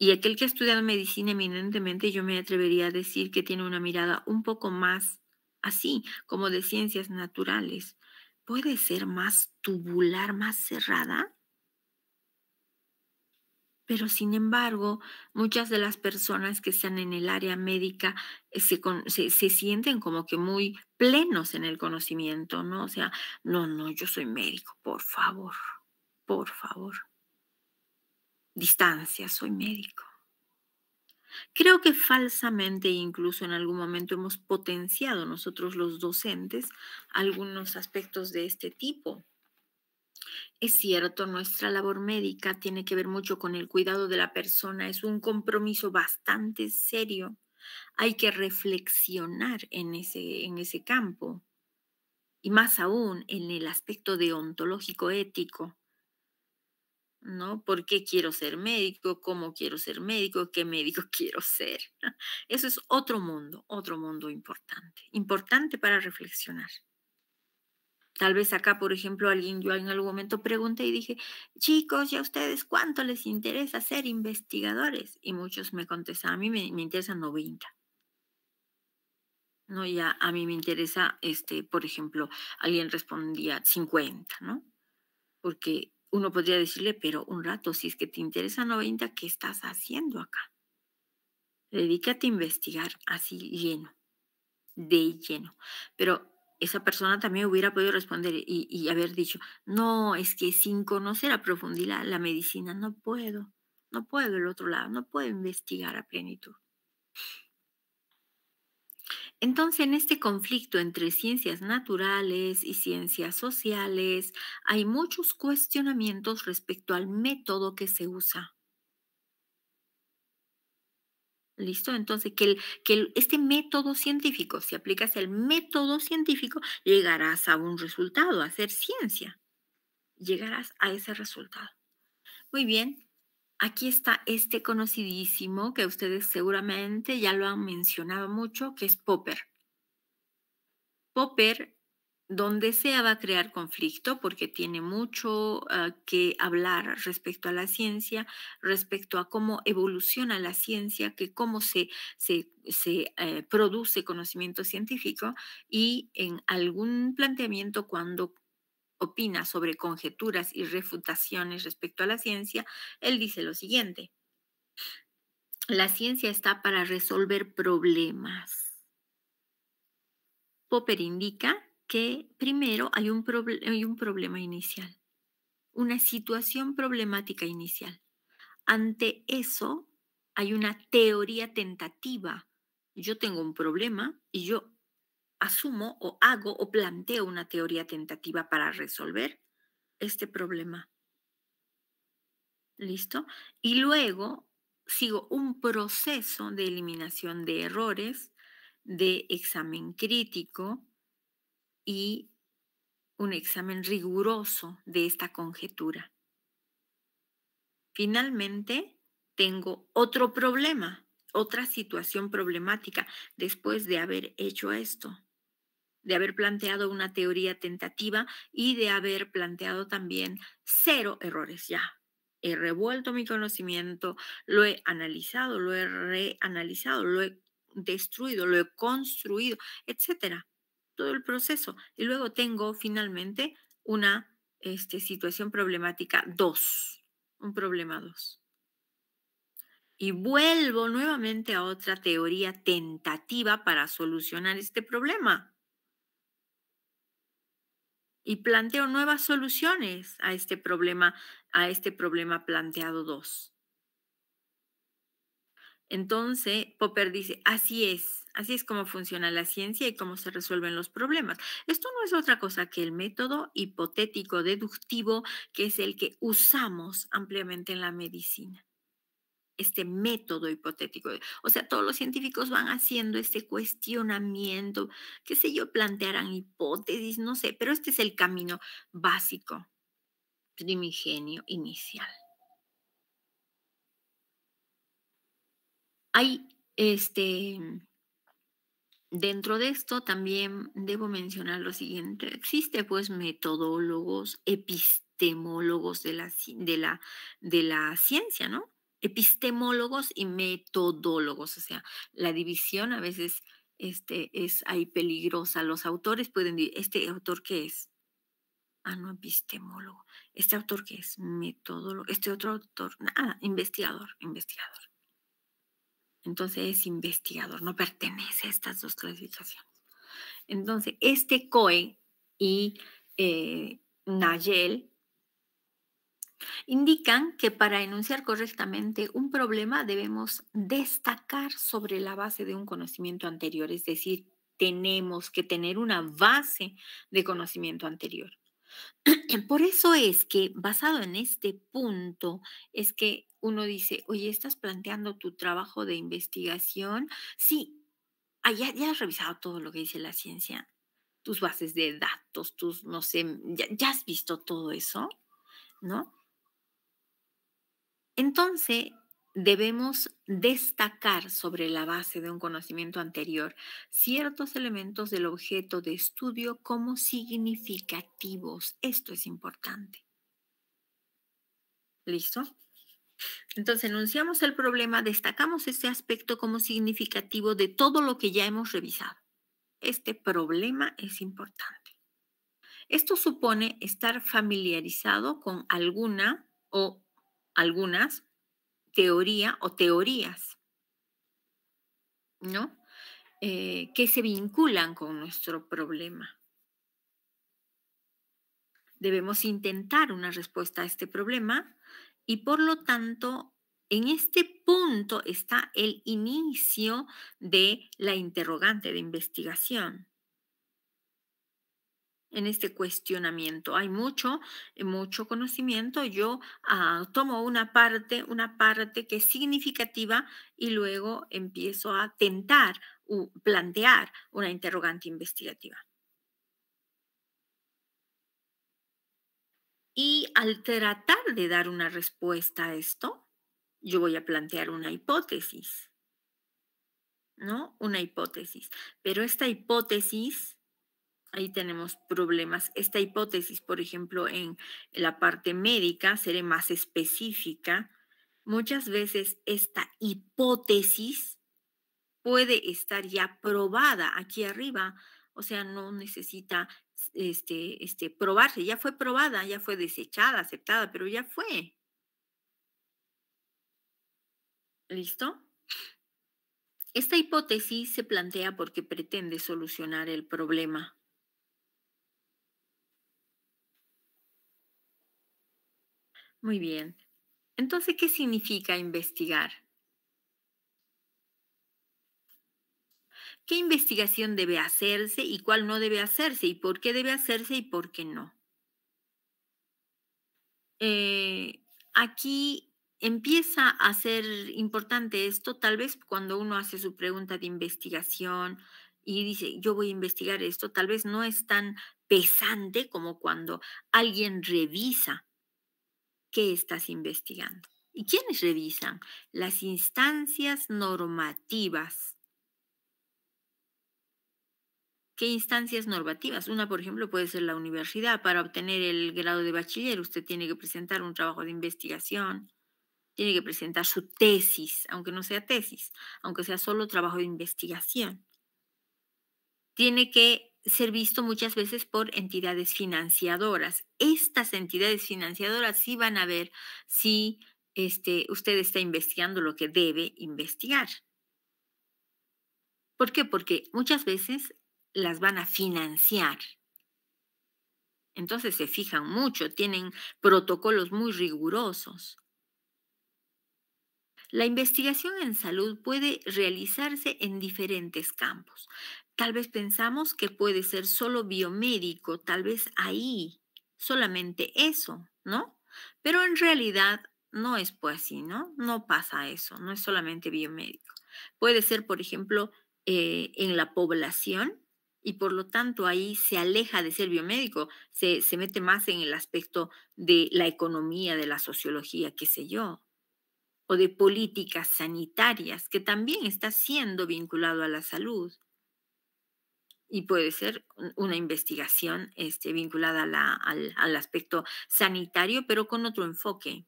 A: y aquel que ha estudiado medicina eminentemente, yo me atrevería a decir que tiene una mirada un poco más así, como de ciencias naturales. ¿Puede ser más tubular, más cerrada? Pero sin embargo, muchas de las personas que están en el área médica eh, se, se, sienten como que muy plenos en el conocimiento, ¿no? O sea, no, no, yo soy médico, por favor, por favor distancia, soy médico. Creo que falsamente, incluso en algún momento, hemos potenciado nosotros los docentes algunos aspectos de este tipo. Es cierto, nuestra labor médica tiene que ver mucho con el cuidado de la persona, es un compromiso bastante serio. Hay que reflexionar en ese, en ese campo y más aún en el aspecto deontológico ético ¿no? ¿Por qué quiero ser médico? ¿Cómo quiero ser médico? ¿Qué médico quiero ser? Eso es otro mundo, otro mundo importante, importante para reflexionar. Tal vez acá, por ejemplo, alguien, yo en algún momento pregunté y dije, chicos, ¿y a ustedes cuánto les interesa ser investigadores? Y muchos me contestan a mí me, me interesan 90. No, ya a mí me interesa, este, por ejemplo, alguien respondía 50, ¿no? Porque uno podría decirle, pero un rato, si es que te interesa 90, ¿qué estás haciendo acá? Dedícate a investigar así lleno, de lleno. Pero esa persona también hubiera podido responder y, haber dicho, no, es que sin conocer a profundidad la medicina no puedo, no puedo el otro lado, no puedo investigar a plenitud. Entonces, en este conflicto entre ciencias naturales y ciencias sociales, hay muchos cuestionamientos respecto al método que se usa. ¿Listo? Entonces, que, que este método científico, si aplicas el método científico, llegarás a un resultado, a hacer ciencia. Llegarás a ese resultado. Muy bien, Aquí está este conocidísimo que ustedes seguramente ya lo han mencionado mucho, que es Popper. Popper, donde sea, va a crear conflicto porque tiene mucho ah, que hablar respecto a la ciencia, respecto a cómo evoluciona la ciencia, que cómo se, se, eh, produce conocimiento científico y en algún planteamiento cuando opina sobre conjeturas y refutaciones respecto a la ciencia, él dice lo siguiente. La ciencia está para resolver problemas. Popper indica que primero hay un, hay un problema inicial, una situación problemática inicial. Ante eso hay una teoría tentativa. Yo tengo un problema y yo asumo o hago o planteo una teoría tentativa para resolver este problema. ¿Listo? Y luego sigo un proceso de eliminación de errores, de examen crítico y un examen riguroso de esta conjetura. Finalmente, tengo otro problema, otra situación problemática después de haber hecho esto de haber planteado una teoría tentativa y de haber planteado también cero errores ya. He revuelto mi conocimiento, lo he analizado, lo he reanalizado, lo he destruido, lo he construido, etcétera. Todo el proceso. Y luego tengo finalmente una este, situación problemática 2, un problema 2. Y vuelvo nuevamente a otra teoría tentativa para solucionar este problema y planteo nuevas soluciones a este problema, a este problema planteado dos. Entonces, Popper dice, así es, así es como funciona la ciencia y cómo se resuelven los problemas. Esto no es otra cosa que el método hipotético deductivo, que es el que usamos ampliamente en la medicina este método hipotético. O sea, todos los científicos van haciendo este cuestionamiento, qué sé yo, plantearán hipótesis, no sé, pero este es el camino básico, primigenio, inicial. Hay este Dentro de esto también debo mencionar lo siguiente. Existe pues metodólogos, epistemólogos de la, de la, de la ciencia, ¿no? epistemólogos y metodólogos. O sea, la división a veces este, es ahí peligrosa. Los autores pueden decir, ¿este autor qué es? Ah, no, epistemólogo. ¿Este autor qué es? Metodólogo. ¿Este otro autor? Nada, investigador, investigador. Entonces es investigador, no pertenece a estas dos clasificaciones. Entonces, este COE y eh, Nayel indican que para enunciar correctamente un problema debemos destacar sobre la base de un conocimiento anterior, es decir, tenemos que tener una base de conocimiento anterior. Por eso es que, basado en este punto, es que uno dice, oye, ¿estás planteando tu trabajo de investigación? Sí, ah, ya has revisado todo lo que dice la ciencia, tus bases de datos, tus, no sé, ya has visto todo eso, ¿no? Entonces, debemos destacar sobre la base de un conocimiento anterior ciertos elementos del objeto de estudio como significativos. Esto es importante. ¿Listo? Entonces, enunciamos el problema, destacamos este aspecto como significativo de todo lo que ya hemos revisado. Este problema es importante. Esto supone estar familiarizado con alguna o algunas teoría o teorías, ¿no? Eh, que se vinculan con nuestro problema. Debemos intentar una respuesta a este problema y por lo tanto en este punto está el inicio de la interrogante de investigación en este cuestionamiento. Hay mucho, eh, mucho conocimiento. Yo ah, tomo una parte, una parte que es significativa y luego empiezo a tentar plantear una interrogante investigativa. Y al tratar de dar una respuesta a esto, yo voy a plantear una hipótesis, ¿no? Una hipótesis. Pero esta hipótesis ahí tenemos problemas. Esta hipótesis, por ejemplo, en la parte médica, seré más específica, muchas veces esta hipótesis puede estar ya probada aquí arriba, o sea, no necesita este, este, probarse, ya fue probada, ya fue desechada, aceptada, pero ya fue. ¿Listo? Esta hipótesis se plantea porque pretende solucionar el problema Muy bien. Entonces, ¿qué significa investigar? ¿Qué investigación debe hacerse y cuál no debe hacerse? ¿Y por qué debe hacerse y por qué no? Eh, aquí empieza a ser importante esto, tal vez cuando uno hace su pregunta de investigación y dice, yo voy a investigar esto, tal vez no es tan pesante como cuando alguien revisa qué estás investigando. ¿Y quiénes revisan? Las instancias normativas. ¿Qué instancias normativas? Una, por ejemplo, puede ser la universidad. Para obtener el grado de bachiller, usted tiene que presentar un trabajo de investigación, tiene que presentar su tesis, aunque no sea tesis, aunque sea solo trabajo de investigación. Tiene que ser visto muchas veces por entidades financiadoras. Estas entidades financiadoras sí van a ver si este, usted está investigando lo que debe investigar. ¿Por qué? Porque muchas veces las van a financiar. Entonces se fijan mucho, tienen protocolos muy rigurosos. La investigación en salud puede realizarse en diferentes campos. Tal vez pensamos que puede ser solo biomédico, tal vez ahí, solamente eso, ¿no? Pero en realidad no es pues así, ¿no? No pasa eso, no es solamente biomédico. Puede ser, por ejemplo, eh, en la población y por lo tanto ahí se aleja de ser biomédico, se, se mete más en el aspecto de la economía, de la sociología, qué sé yo, o de políticas sanitarias, que también está siendo vinculado a la salud y puede ser una investigación este, vinculada al, aspecto sanitario, pero con otro enfoque.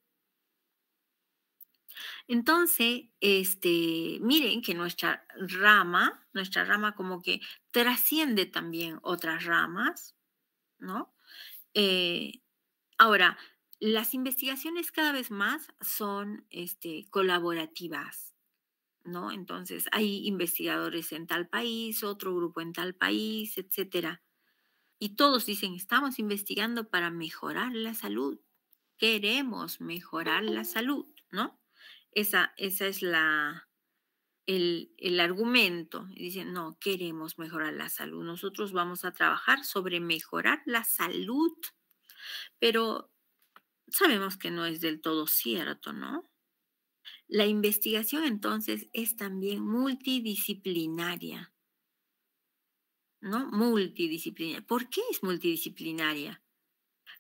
A: Entonces, este, miren que nuestra rama, nuestra rama como que trasciende también otras ramas, ¿no? Eh, ahora, las investigaciones cada vez más son este, colaborativas. ¿no? Entonces, hay investigadores en tal país, otro grupo en tal país, etcétera. Y todos dicen, estamos investigando para mejorar la salud. Queremos mejorar la salud, ¿no? Esa, esa es la, el, el argumento. Dicen, no, queremos mejorar la salud. Nosotros vamos a trabajar sobre mejorar la salud. Pero sabemos que no es del todo cierto, ¿no? La investigación entonces es también multidisciplinaria. ¿No? Multidisciplinaria. ¿Por qué es multidisciplinaria?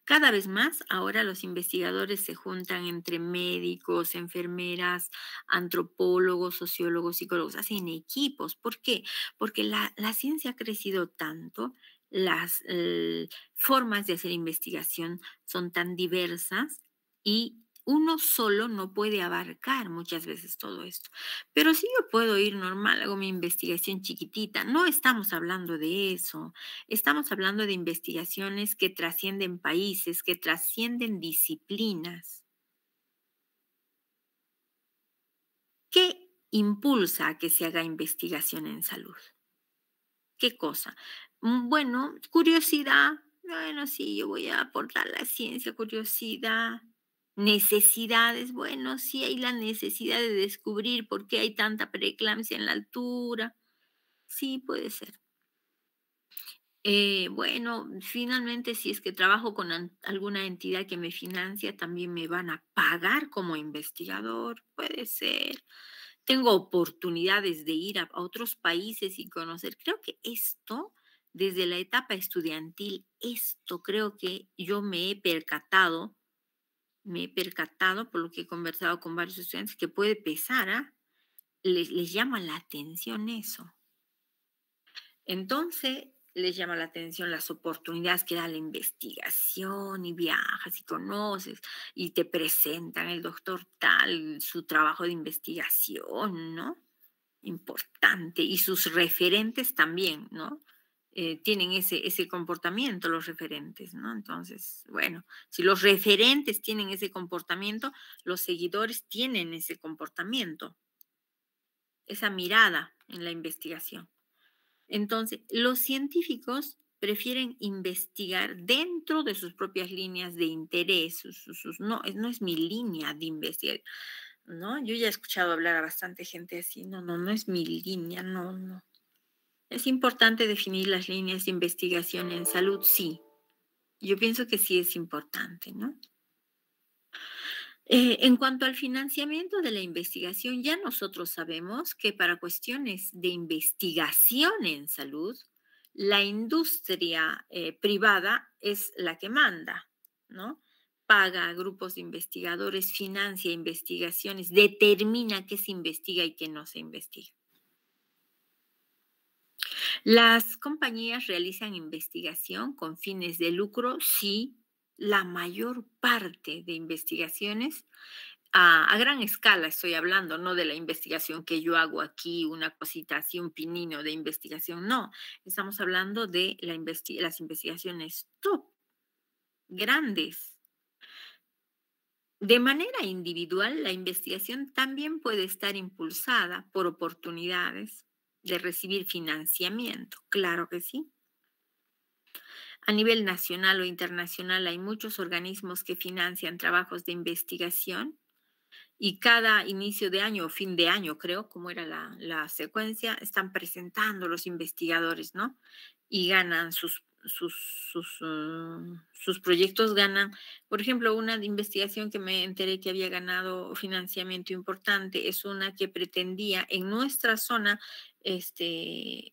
A: Cada vez más ahora los investigadores se juntan entre médicos, enfermeras, antropólogos, sociólogos, psicólogos, hacen equipos. ¿Por qué? Porque la, ciencia ha crecido tanto, las eh, formas de hacer investigación son tan diversas y uno solo no puede abarcar muchas veces todo esto. Pero si yo puedo ir normal, hago mi investigación chiquitita. No estamos hablando de eso. Estamos hablando de investigaciones que trascienden países, que trascienden disciplinas. ¿Qué impulsa a que se haga investigación en salud? ¿Qué cosa? Mm, bueno, curiosidad. Bueno, sí, yo voy a aportar la ciencia, curiosidad, Necesidades, bueno, sí hay la necesidad de descubrir por qué hay tanta preeclampsia en la altura. Sí, puede ser. Eh, bueno, finalmente si es que trabajo con alguna entidad que me financia, también me van a pagar como investigador, puede ser. Tengo oportunidades de ir a, a otros países y conocer. Creo que esto, desde la etapa estudiantil, esto creo que yo me he percatado me he percatado, por lo que he conversado con varios estudiantes, que puede pesar, a ¿ah? les, les llama la atención eso. Entonces, les llama la atención las oportunidades que da la investigación y viajas y conoces y te presentan el doctor tal, su trabajo de investigación, ¿no? Importante y sus referentes también, ¿no? Eh, tienen ese, ese comportamiento los referentes, ¿no? Entonces, bueno, si los referentes tienen ese comportamiento, los seguidores tienen ese comportamiento, esa mirada en la investigación. Entonces, los científicos prefieren investigar dentro de sus propias líneas de interés. Sus, no, no es mi línea de investigar, ¿no? Yo ya he escuchado hablar a bastante gente así, no, no, no es mi línea, no, no. Es importante definir las líneas de investigación en salud, sí. Yo pienso que sí es importante, ¿no? Eh, en cuanto al financiamiento de la investigación, ya nosotros sabemos que para cuestiones de investigación en salud, la industria eh, privada es la que manda, ¿no? Paga a grupos de investigadores, financia investigaciones, determina qué se investiga y qué no se investiga. Las compañías realizan investigación con fines de lucro si la mayor parte de investigaciones ah, a, gran escala estoy hablando, no de la investigación que yo hago aquí, una cosita así, un pinino de investigación, no, estamos hablando de las investigaciones top, grandes. De manera individual, la investigación también puede estar impulsada por oportunidades, de recibir financiamiento, claro que sí. A nivel nacional o internacional hay muchos organismos que financian trabajos de investigación y cada inicio de año o fin de año, creo, como era la, la secuencia, están presentando los investigadores, ¿no? Y ganan sus sus, mm, sus, proyectos ganan. Por ejemplo, una investigación que me enteré que había ganado financiamiento importante es una que pretendía en nuestra zona este,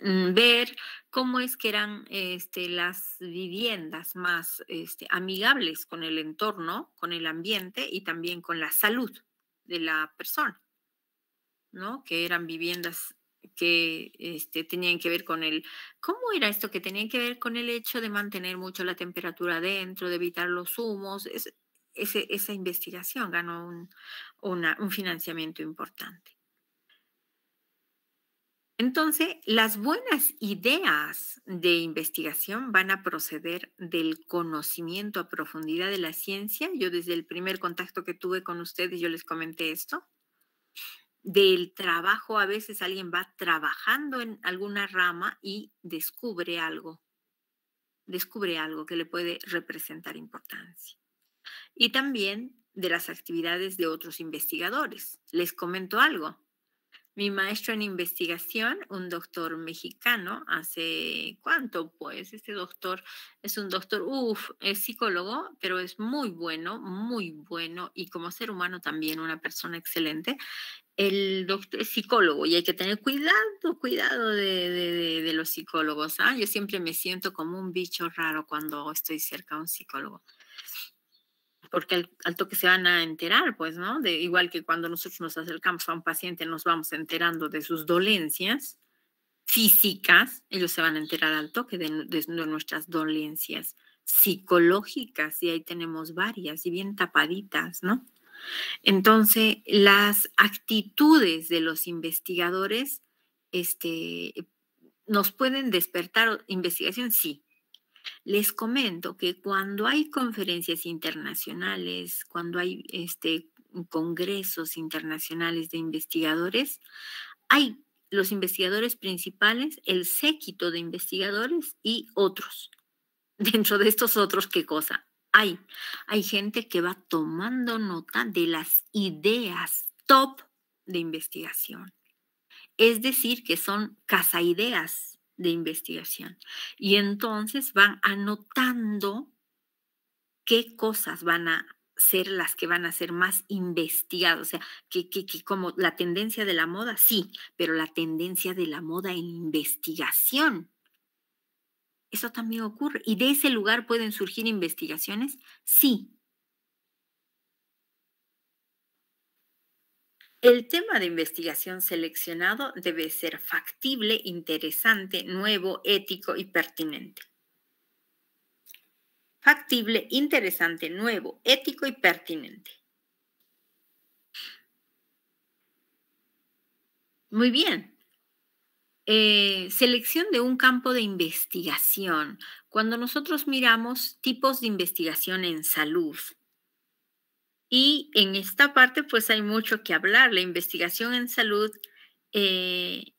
A: mm, ver cómo es que eran este, las viviendas más este, amigables con el entorno, con el ambiente y también con la salud de la persona, ¿no? Que eran viviendas que este, tenían que ver con el, ¿cómo era esto? Que tenían que ver con el hecho de mantener mucho la temperatura dentro, de evitar los humos. esa investigación ganó un, un financiamiento importante. Entonces, las buenas ideas de investigación van a proceder del conocimiento a profundidad de la ciencia. Yo desde el primer contacto que tuve con ustedes, yo les comenté esto del trabajo, a veces alguien va trabajando en alguna rama y descubre algo, descubre algo que le puede representar importancia. Y también de las actividades de otros investigadores. Les comento algo. Mi maestro en investigación, un doctor mexicano, hace cuánto, pues, este doctor es un doctor, uff, es psicólogo, pero es muy bueno, muy bueno y como ser humano también una persona excelente. El doctor es psicólogo y hay que tener cuidado, cuidado de, los psicólogos. ¿ah? Yo siempre me siento como un bicho raro cuando estoy cerca de un psicólogo porque al, toque se van a enterar, pues, ¿no? De, igual que cuando nosotros nos acercamos a un paciente, nos vamos enterando de sus dolencias físicas, ellos se van a enterar al toque de, nuestras dolencias psicológicas, y ahí tenemos varias, y bien tapaditas, ¿no? Entonces, las actitudes de los investigadores este, nos pueden despertar investigación, sí, les comento que cuando hay conferencias internacionales, cuando hay este, congresos internacionales de investigadores, hay los investigadores principales, el séquito de investigadores y otros. Dentro de estos otros, ¿qué cosa? Hay, hay gente que va tomando nota de las ideas top de investigación. Es decir, que son casa ideas de investigación. Y entonces van anotando qué cosas van a ser las que van a ser más investigadas, o sea, que, que, que como la tendencia de la moda, sí, pero la tendencia de la moda en investigación. Eso también ocurre. ¿Y de ese lugar pueden surgir investigaciones? Sí, El tema de investigación seleccionado debe ser factible, interesante, nuevo, ético y pertinente. Factible, interesante, nuevo, ético y pertinente. Muy bien. Eh, selección de un campo de investigación. Cuando nosotros miramos tipos de investigación en salud, y en esta parte pues hay mucho que hablar. La investigación en salud eh,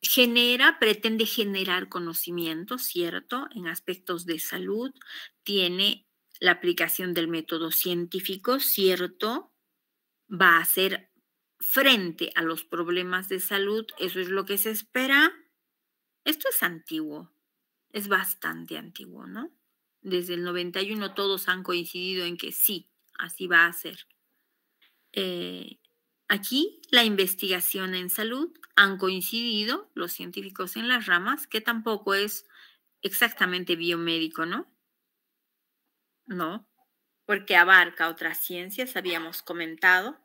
A: genera, pretende generar conocimiento, ¿cierto? En aspectos de salud, tiene la aplicación del método científico, ¿cierto? Va a ser frente a los problemas de salud, eso es lo que se espera. Esto es antiguo, es bastante antiguo, ¿no? Desde el 91 todos han coincidido en que sí, así va a ser. Eh, aquí la investigación en salud han coincidido los científicos en las ramas, que tampoco es exactamente biomédico, ¿no? No, porque abarca otras ciencias, habíamos comentado,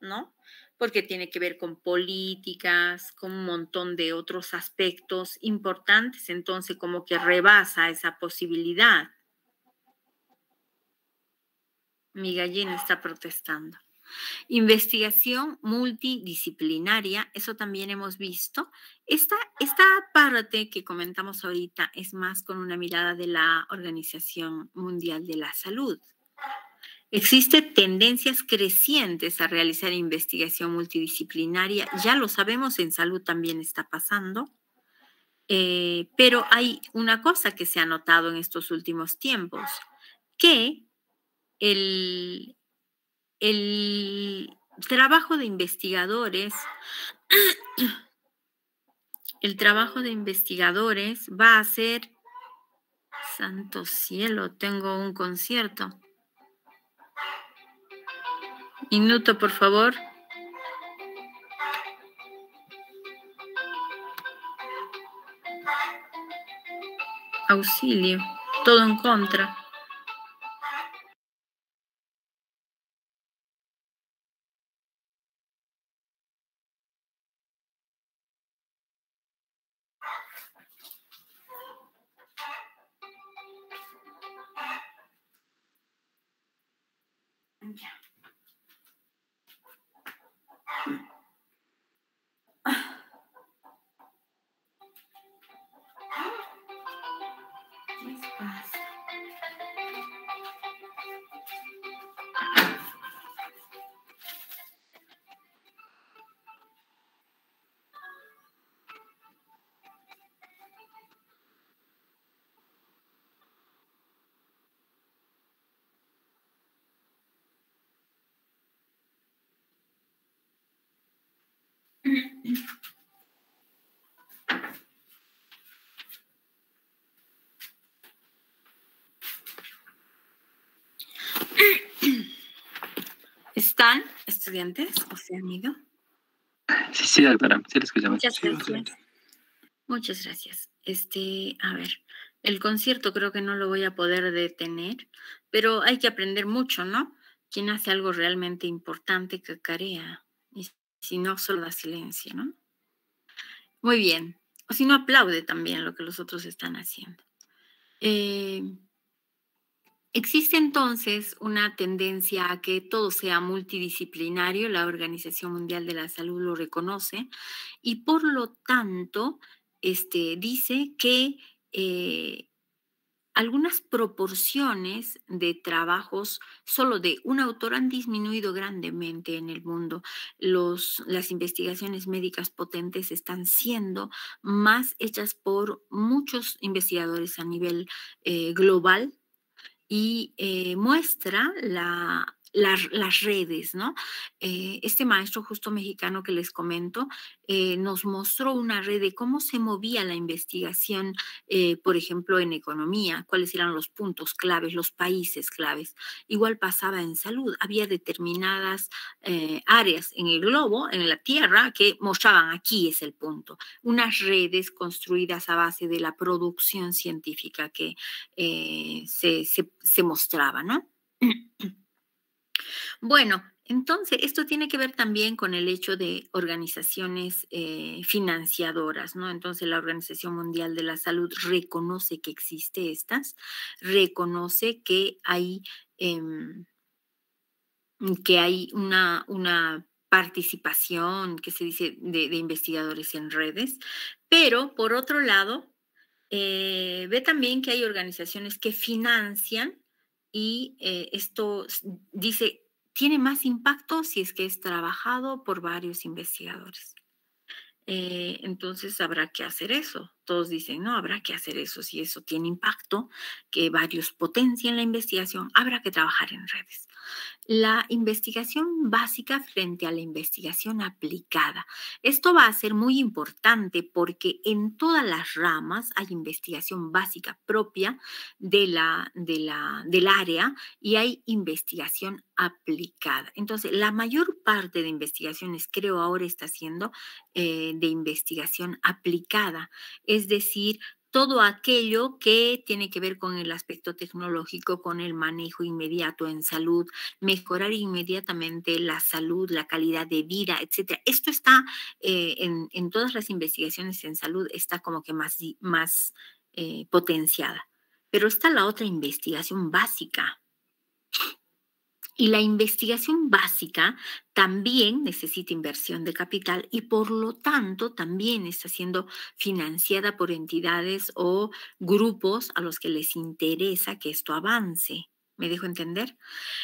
A: ¿no? Porque tiene que ver con políticas, con un montón de otros aspectos importantes, entonces como que rebasa esa posibilidad. Mi gallina está protestando. Investigación multidisciplinaria, eso también hemos visto. Esta, esta parte que comentamos ahorita es más con una mirada de la Organización Mundial de la Salud. Existen tendencias crecientes a realizar investigación multidisciplinaria, ya lo sabemos, en salud también está pasando, eh, pero hay una cosa que se ha notado en estos últimos tiempos, que el, trabajo de investigadores, el trabajo de investigadores va a ser, santo cielo, tengo un concierto. Minuto, por favor. Auxilio, todo en contra. estudiantes? ¿O se han ido? Sí, sí, sí les Muchas gracias. Este, a ver, el concierto creo que no lo voy a poder detener, pero hay que aprender mucho, ¿no? Quien hace algo realmente importante que carea, y si no, solo da silencio, ¿no? Muy bien. O si no, aplaude también lo que los otros están haciendo. Eh, Existe entonces una tendencia a que todo sea multidisciplinario, la Organización Mundial de la Salud lo reconoce, y por lo tanto este, dice que eh, algunas proporciones de trabajos solo de un autor han disminuido grandemente en el mundo. las investigaciones médicas potentes están siendo más hechas por muchos investigadores a nivel eh, global y eh, muestra la las, redes, ¿no? Eh, este maestro justo mexicano que les comento eh, nos mostró una red de cómo se movía la investigación, eh, por ejemplo, en economía, cuáles eran los puntos claves, los países claves. Igual pasaba en salud, había determinadas áreas en el globo, en la Tierra, que mostraban aquí es el punto. Unas redes construidas a base de la producción científica que se, se mostraba, ¿no? Bueno, entonces, esto tiene que ver también con el hecho de organizaciones eh, financiadoras, ¿no? Entonces, la Organización Mundial de la Salud reconoce que existen estas, reconoce que hay, em, que hay una, una participación, que se dice, de, investigadores en redes, pero por otro lado, eh, ve también que hay organizaciones que financian y eh, esto dice, tiene más impacto si es que es trabajado por varios investigadores. Eh, entonces habrá que hacer eso. Todos dicen, no, habrá que hacer eso. Si eso tiene impacto, que varios potencien la investigación, habrá que trabajar en redes la investigación básica frente a la investigación aplicada. Esto va a ser muy importante porque en todas las ramas hay investigación básica propia de la, de la, del área y hay investigación aplicada. Entonces, la mayor parte de investigaciones, creo, ahora está siendo eh, de investigación aplicada, es decir, todo aquello que tiene que ver con el aspecto tecnológico, con el manejo inmediato en salud, mejorar inmediatamente la salud, la calidad de vida, etc. Esto está eh, en, todas las investigaciones en salud, está como que más, más eh, potenciada. Pero está la otra investigación básica, y la investigación básica también necesita inversión de capital y por lo tanto también está siendo financiada por entidades o grupos a los que les interesa que esto avance. ¿Me dejo entender?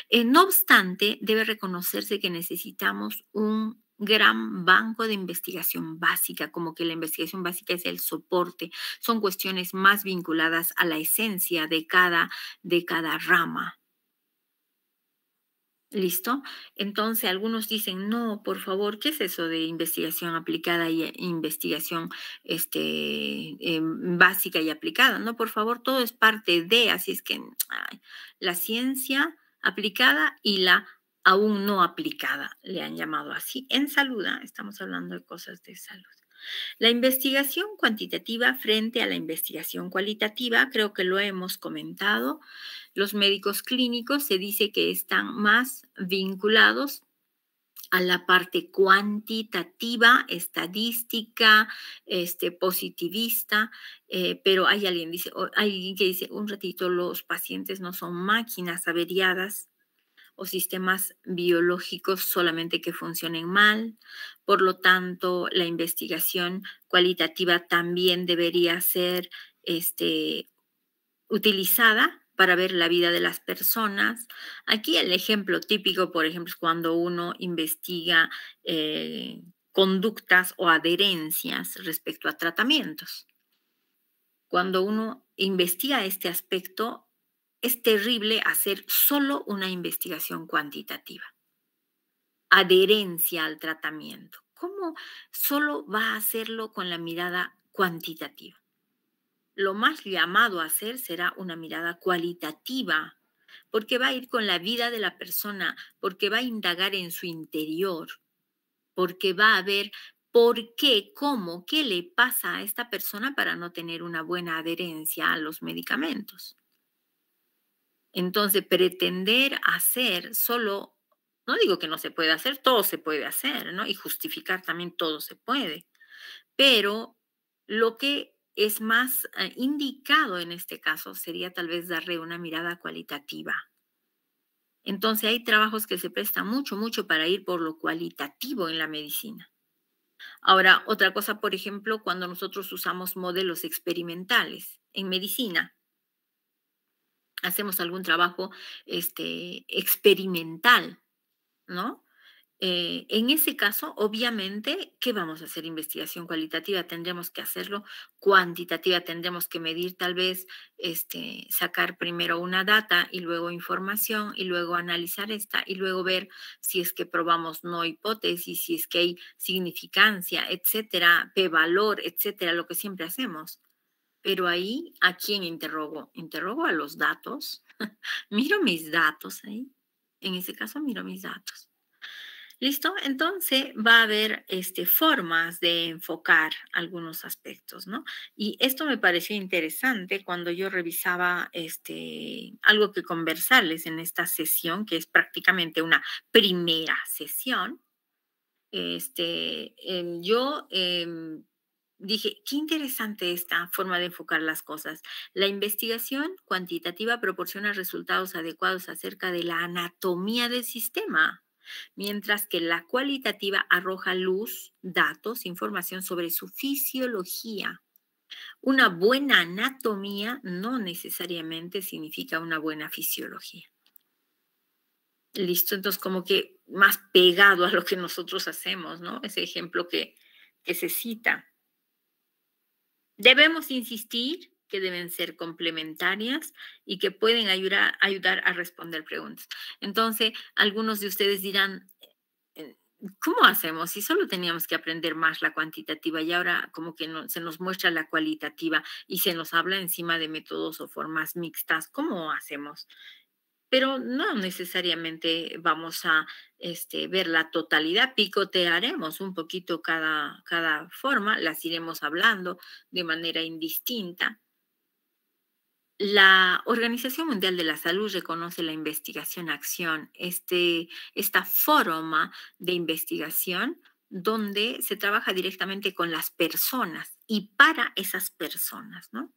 A: Eh, no obstante, debe reconocerse que necesitamos un gran banco de investigación básica, como que la investigación básica es el soporte, son cuestiones más vinculadas a la esencia de de cada rama, ¿Listo? Entonces algunos dicen, no, por favor, ¿qué es eso de investigación aplicada y eh, investigación este, em, básica y aplicada? No, por favor, todo es parte de, así es que la ciencia aplicada y la aún no aplicada, le han llamado así. En salud, ¿ah? estamos hablando de cosas de salud. La investigación cuantitativa frente a la investigación cualitativa, creo que lo hemos comentado, los médicos clínicos se dice que están más vinculados a la parte cuantitativa, estadística, este, positivista, eh, pero hay alguien, dice, hay alguien que dice, un ratito, los pacientes no son máquinas averiadas, sistemas biológicos solamente que funcionen mal. Por lo tanto, la investigación cualitativa también debería ser este, utilizada para ver la vida de las personas. Aquí el ejemplo típico, por ejemplo, es cuando uno investiga eh, conductas o adherencias respecto a tratamientos. Cuando uno investiga este aspecto, es terrible hacer solo una investigación cuantitativa. Adherencia al tratamiento. ¿Cómo solo va a hacerlo con la mirada cuantitativa? Lo más llamado a hacer será una mirada cualitativa, porque va a ir con la vida de la persona, porque va a indagar en su interior, porque va a ver por qué, cómo, qué le pasa a esta persona para no tener una buena adherencia a los medicamentos. Entonces, pretender hacer solo, no digo que no se puede hacer, todo se puede hacer, ¿no? Y justificar también todo se puede. Pero lo que es más eh, indicado en este caso sería tal vez darle una mirada cualitativa. Entonces hay trabajos que se presta mucho, mucho para ir por lo cualitativo en la medicina. Ahora, otra cosa, por ejemplo, cuando nosotros usamos modelos experimentales en medicina, hacemos algún trabajo este, experimental, ¿no? Eh, en ese caso, obviamente, ¿qué vamos a hacer? Investigación cualitativa, tendremos que hacerlo cuantitativa, tendremos que medir tal vez, este, sacar primero una data y luego información y luego analizar esta y luego ver si es que probamos no hipótesis, si es que hay significancia, etcétera, p-valor, etcétera, lo que siempre hacemos. Pero ahí, ¿a quién interrogo? Interrogo a los datos. miro mis datos ahí. En ese caso, miro mis datos. ¿Listo? Entonces va a haber este, formas de enfocar algunos aspectos, ¿no? Y esto me pareció interesante cuando yo revisaba este, algo que conversarles en esta sesión, que es prácticamente una primera sesión. Este, yo em, dije, qué interesante esta forma de enfocar las cosas. La investigación cuantitativa proporciona resultados adecuados acerca de la anatomía del sistema, mientras que la cualitativa arroja luz, datos, información sobre su fisiología. Una buena anatomía no necesariamente significa una buena fisiología. Listo, entonces como que más pegado a lo que nosotros hacemos, ¿no? Ese ejemplo que, que se cita. Debemos insistir que deben ser complementarias y que pueden ayudar, ayudar a responder preguntas. Entonces, algunos de ustedes dirán, eh, ¿cómo hacemos? Si solo teníamos que aprender más la cuantitativa y ahora como que no, se nos muestra la cualitativa y se nos habla encima de métodos o formas mixtas, ¿cómo hacemos? pero no necesariamente vamos a este, ver la totalidad, picotearemos un poquito cada, cada forma, las iremos hablando de manera indistinta. La Organización Mundial de la Salud reconoce la investigación-acción, este, esta forma de investigación donde se trabaja directamente con las personas y para esas personas, ¿no?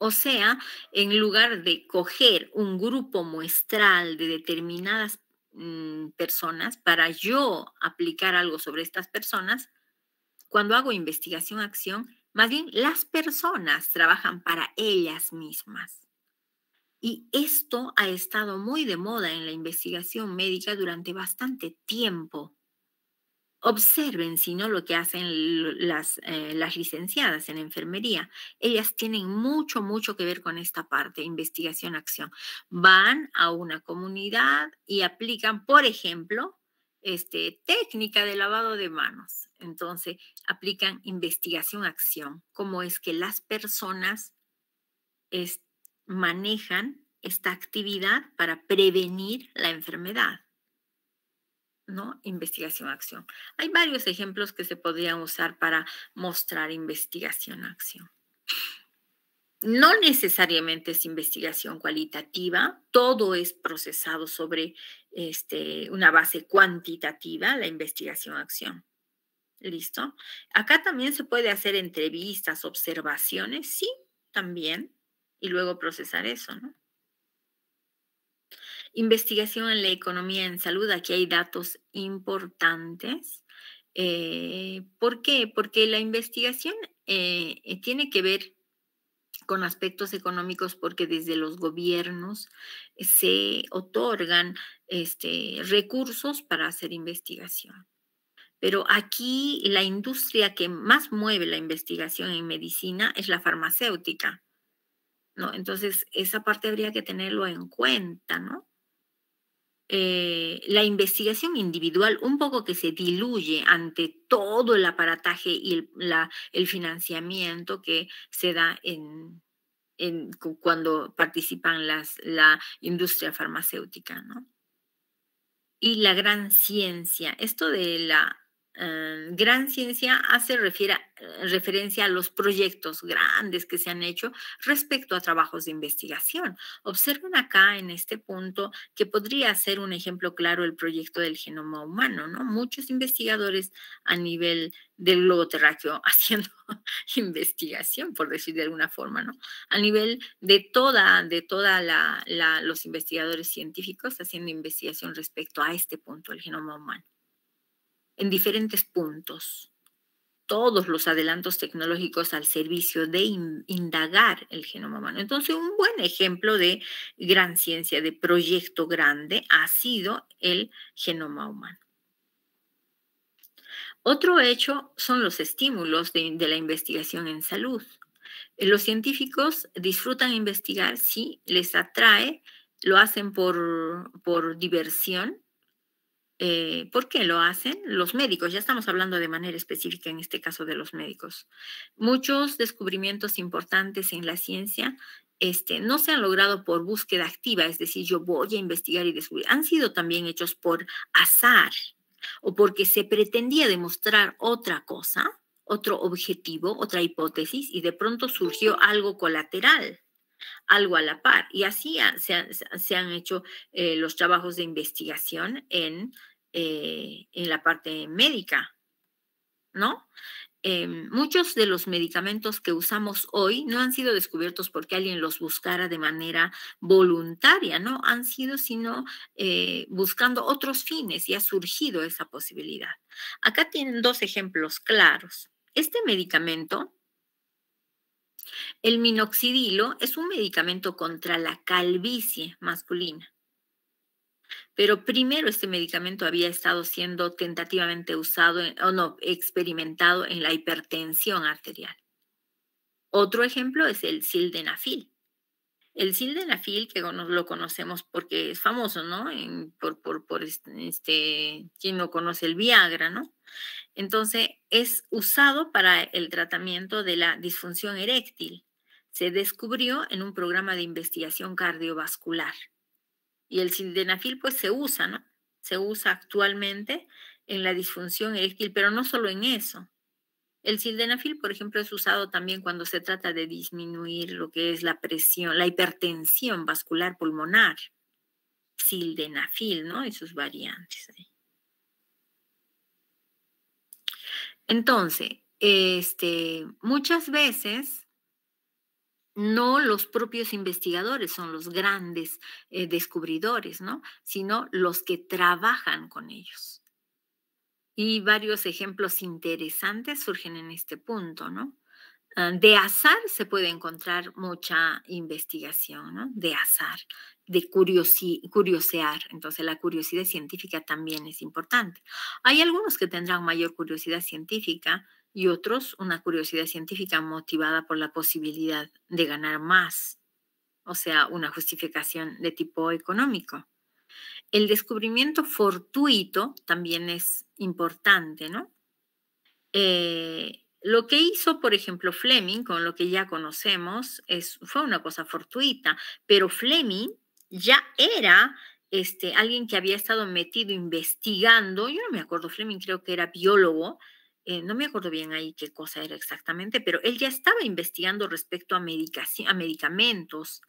A: O sea, en lugar de coger un grupo muestral de determinadas mm, personas para yo aplicar algo sobre estas personas, cuando hago investigación-acción, más bien las personas trabajan para ellas mismas. Y esto ha estado muy de moda en la investigación médica durante bastante tiempo. Observen, si no, lo que hacen eh, las, licenciadas en enfermería. Ellas tienen mucho, mucho que ver con esta parte, investigación-acción. Van a una comunidad y aplican, por ejemplo, este, técnica de lavado de manos. Entonces, aplican investigación-acción, cómo es que las personas manejan esta actividad para prevenir la enfermedad. ¿no? Investigación-acción. Hay varios ejemplos que se podrían usar para mostrar investigación-acción. No necesariamente es investigación cualitativa, todo es procesado sobre este, una base cuantitativa, la investigación-acción. ¿Listo? Acá también se puede hacer entrevistas, observaciones, sí, también, y luego procesar eso, ¿no? Investigación en la economía en salud, aquí hay datos importantes. Eh, ¿Por qué? Porque la investigación eh, eh, tiene que ver con aspectos económicos porque desde los gobiernos se otorgan este, recursos para hacer investigación. Pero aquí la industria que más mueve la investigación en medicina es la farmacéutica. ¿no? Entonces, esa parte habría que tenerlo en cuenta, ¿no? Eh, la investigación individual un poco que se diluye ante todo el aparataje y el, el financiamiento que se da cuando participan las, la industria farmacéutica, Y la gran ciencia, esto de la Em, gran ciencia hace eh, referencia a los proyectos grandes que se han hecho respecto a trabajos de investigación. Observen acá en este punto que podría ser un ejemplo claro el proyecto del genoma humano, ¿no? Muchos investigadores a nivel del globo terráqueo haciendo investigación, por decir de alguna forma, ¿no? A nivel de toda, de toda los investigadores científicos haciendo investigación respecto a este punto, el genoma humano en diferentes puntos todos los adelantos tecnológicos al servicio de indagar el genoma humano. Entonces, un buen ejemplo de gran ciencia, de proyecto grande, ha sido el genoma humano. Otro hecho son los estímulos de, la investigación en salud. Los científicos disfrutan investigar si les atrae, lo hacen por, por diversión, eh, ¿Por qué lo hacen? Los médicos, ya estamos hablando de manera específica en este caso de los médicos. Muchos descubrimientos importantes en la ciencia este, no se han logrado por búsqueda activa, es decir, yo voy a investigar y descubrir. Han sido también hechos por azar o porque se pretendía demostrar otra cosa, otro objetivo, otra hipótesis, y de pronto surgió algo colateral algo a la par. Y así se, han, hecho eh, los trabajos de investigación en, eh, en la parte médica, ¿no? Em, muchos de los medicamentos que usamos hoy no han sido descubiertos porque alguien los buscara de manera voluntaria, no han sido sino eh, buscando otros fines y ha surgido esa posibilidad. Acá tienen dos ejemplos claros. Este medicamento el minoxidilo es un medicamento contra la calvicie masculina. Pero primero este medicamento había estado siendo tentativamente usado o no experimentado en la hipertensión arterial. Otro ejemplo es el sildenafil, el sildenafil, que lo conocemos porque es famoso, ¿no? En, por, este, quien no conoce el Viagra, ¿no? Entonces, es usado para el tratamiento de la disfunción eréctil. Se descubrió en un programa de investigación cardiovascular. Y el sildenafil, pues, se usa, ¿no? Se usa actualmente en la disfunción eréctil, pero no solo en eso. El sildenafil, por ejemplo, es usado también cuando se trata de disminuir lo que es la presión, la hipertensión vascular pulmonar. Sildenafil, ¿no? Y sus variantes. Entonces, este, muchas veces no los propios investigadores son los grandes eh, descubridores, ¿no? Sino los que trabajan con ellos. Y varios ejemplos interesantes surgen en este punto, ¿no? Ah, de azar se puede encontrar mucha investigación, ¿no? De azar, de curiosear. Entonces la curiosidad científica también es importante. Hay algunos que tendrán mayor curiosidad científica y otros una curiosidad científica motivada por la posibilidad de ganar más, o sea, una justificación de tipo económico. El descubrimiento fortuito también es importante, ¿no? Eh, lo que hizo, por ejemplo, Fleming, con lo que ya conocemos, es, fue una cosa fortuita, pero Fleming ya era este, alguien que había estado metido investigando, yo no me acuerdo, Fleming creo que era biólogo, eh, no me acuerdo bien ahí qué cosa era exactamente, pero él ya estaba investigando respecto a, medicación, a medicamentos.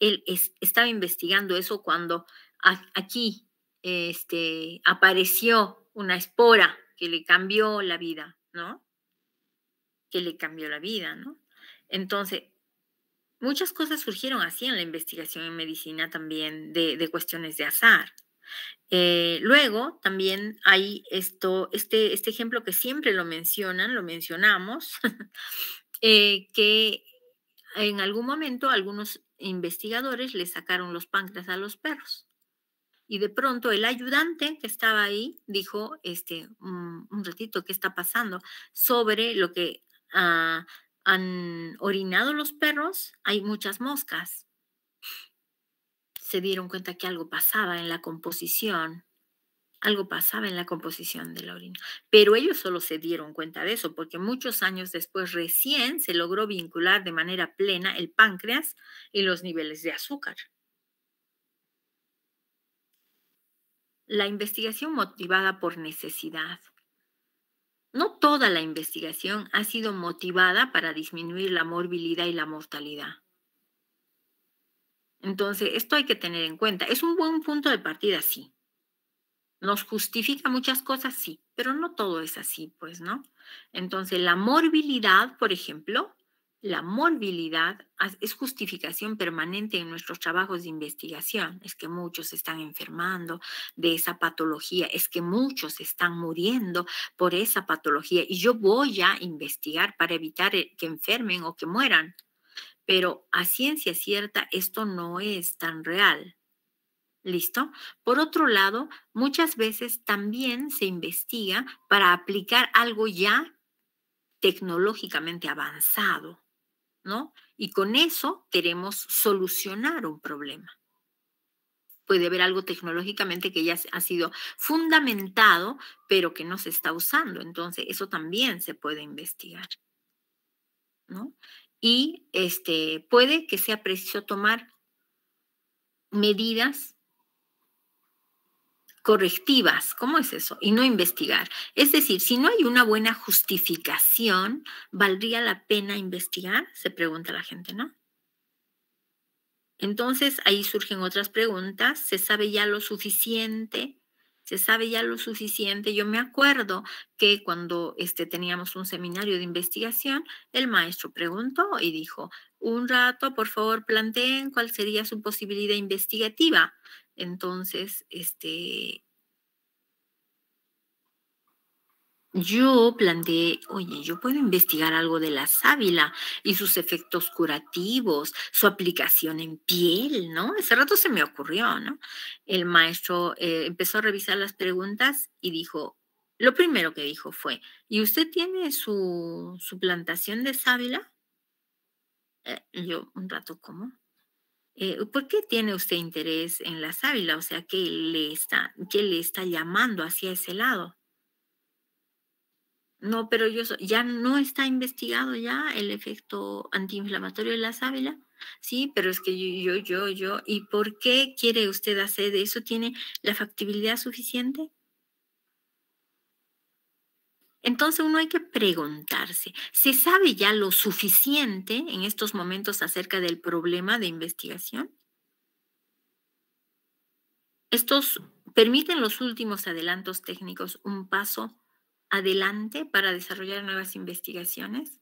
A: Él estaba investigando eso cuando aquí este, apareció una espora que le cambió la vida, ¿no? Que le cambió la vida, ¿no? Entonces, muchas cosas surgieron así en la investigación en medicina también de, cuestiones de azar. Eh, luego también hay esto, este, este ejemplo que siempre lo mencionan, lo mencionamos, eh, que en algún momento algunos investigadores le sacaron los páncreas a los perros y de pronto el ayudante que estaba ahí dijo, este, mm, un, ratito, ¿qué está pasando? Sobre lo que ah, han orinado los perros, hay muchas moscas. Se dieron cuenta que algo pasaba en la composición algo pasaba en la composición de la orina. Pero ellos solo se dieron cuenta de eso, porque muchos años después recién se logró vincular de manera plena el páncreas y los niveles de azúcar. la investigación motivada por necesidad. No toda la investigación ha sido motivada para disminuir la morbilidad y la mortalidad. Entonces, esto hay que tener en cuenta. Es un buen punto de partida, sí. Nos justifica muchas cosas, sí, pero no todo es así, pues, ¿no? Entonces, la morbilidad, por ejemplo, la morbilidad es justificación permanente en nuestros trabajos de investigación. Es que muchos están enfermando de esa patología, es que muchos están muriendo por esa patología y yo voy a investigar para evitar eh, que enfermen o que mueran. Pero a ciencia cierta esto no es tan real. ¿Listo? Por otro lado, muchas veces también se investiga para aplicar algo ya tecnológicamente avanzado. ¿no? Y con eso queremos solucionar un problema. Puede haber algo tecnológicamente que ya ha sido fundamentado, pero que no se está usando. Entonces, eso también se puede investigar. ¿no? Y este, puede que sea preciso tomar medidas correctivas, ¿cómo es eso? Y no investigar. Es decir, si no hay una buena justificación, ¿valdría la pena investigar? Se pregunta la gente, ¿no? Entonces ahí surgen otras preguntas. ¿Se sabe ya lo suficiente? se sabe ya lo suficiente. Yo me acuerdo que cuando este, teníamos un seminario de investigación, el maestro preguntó y dijo, un rato, por favor, planteen cuál sería su posibilidad investigativa. Entonces, este, yo planteé, oye, yo puedo investigar algo de la sábila y sus efectos curativos, su aplicación en piel, ¿no? Ese rato se me ocurrió, ¿no? El maestro eh, empezó a revisar las preguntas y dijo, lo primero que dijo fue, ¿y usted tiene su, su plantación de sábila? Eh, yo, un rato, ¿cómo? Eh, ¿Por qué tiene usted interés en la sábila? O sea, ¿qué le está, qué le está llamando hacia ese lado? No, pero yo ya no está investigado ya el efecto antiinflamatorio de la sábila. Sí, pero es que yo, yo, yo, yo. ¿Y por qué quiere usted hacer eso? ¿Tiene la factibilidad suficiente? Entonces uno hay que preguntarse, ¿se sabe ya lo suficiente en estos momentos acerca del problema de investigación? Estos permiten los últimos adelantos técnicos un paso adelante para desarrollar nuevas investigaciones?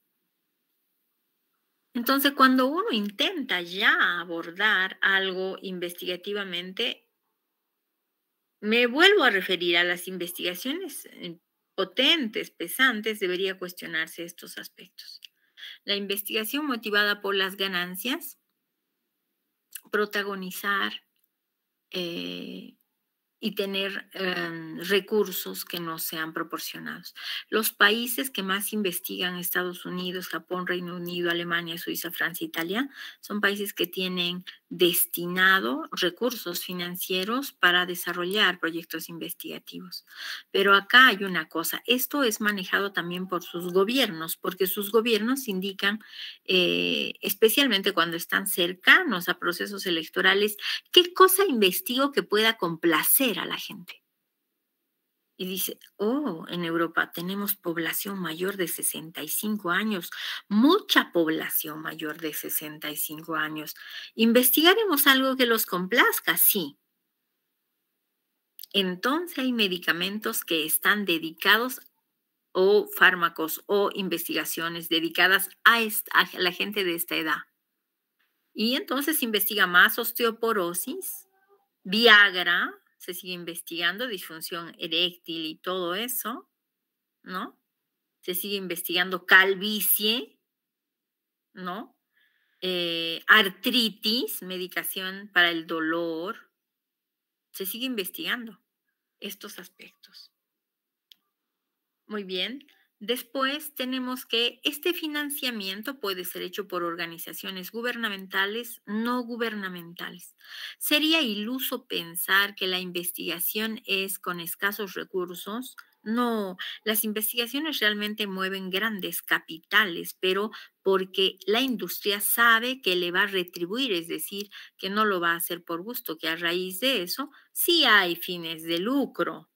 A: Entonces, cuando uno intenta ya abordar algo investigativamente, me vuelvo a referir a las investigaciones eh, potentes, pesantes, debería cuestionarse estos aspectos. La investigación motivada por las ganancias, protagonizar, eh, y tener em, recursos que no sean proporcionados. Los países que más investigan, Estados Unidos, Japón, Reino Unido, Alemania, Suiza, Francia, Italia, son países que tienen destinado recursos financieros para desarrollar proyectos investigativos. Pero acá hay una cosa, esto es manejado también por sus gobiernos, porque sus gobiernos indican, eh, especialmente cuando están cercanos a procesos electorales, qué cosa investigo que pueda complacer a la gente. Y dice, oh, en Europa tenemos población mayor de 65 años, mucha población mayor de 65 años. ¿Investigaremos algo que los complazca? Sí. Entonces hay medicamentos que están dedicados o fármacos o investigaciones dedicadas a, a la gente de esta edad. Y entonces investiga más osteoporosis, Viagra, se sigue investigando disfunción eréctil y todo eso, ¿no? Se sigue investigando calvicie, ¿no? Eh, artritis, medicación para el dolor. Se sigue investigando estos aspectos. Muy bien. Después tenemos que este financiamiento puede ser hecho por organizaciones gubernamentales, no gubernamentales. Sería iluso pensar que la investigación es con escasos recursos. No, las investigaciones realmente mueven grandes capitales, pero porque la industria sabe que le va a retribuir, es decir, que no lo va a hacer por gusto, que a raíz de eso sí hay fines de lucro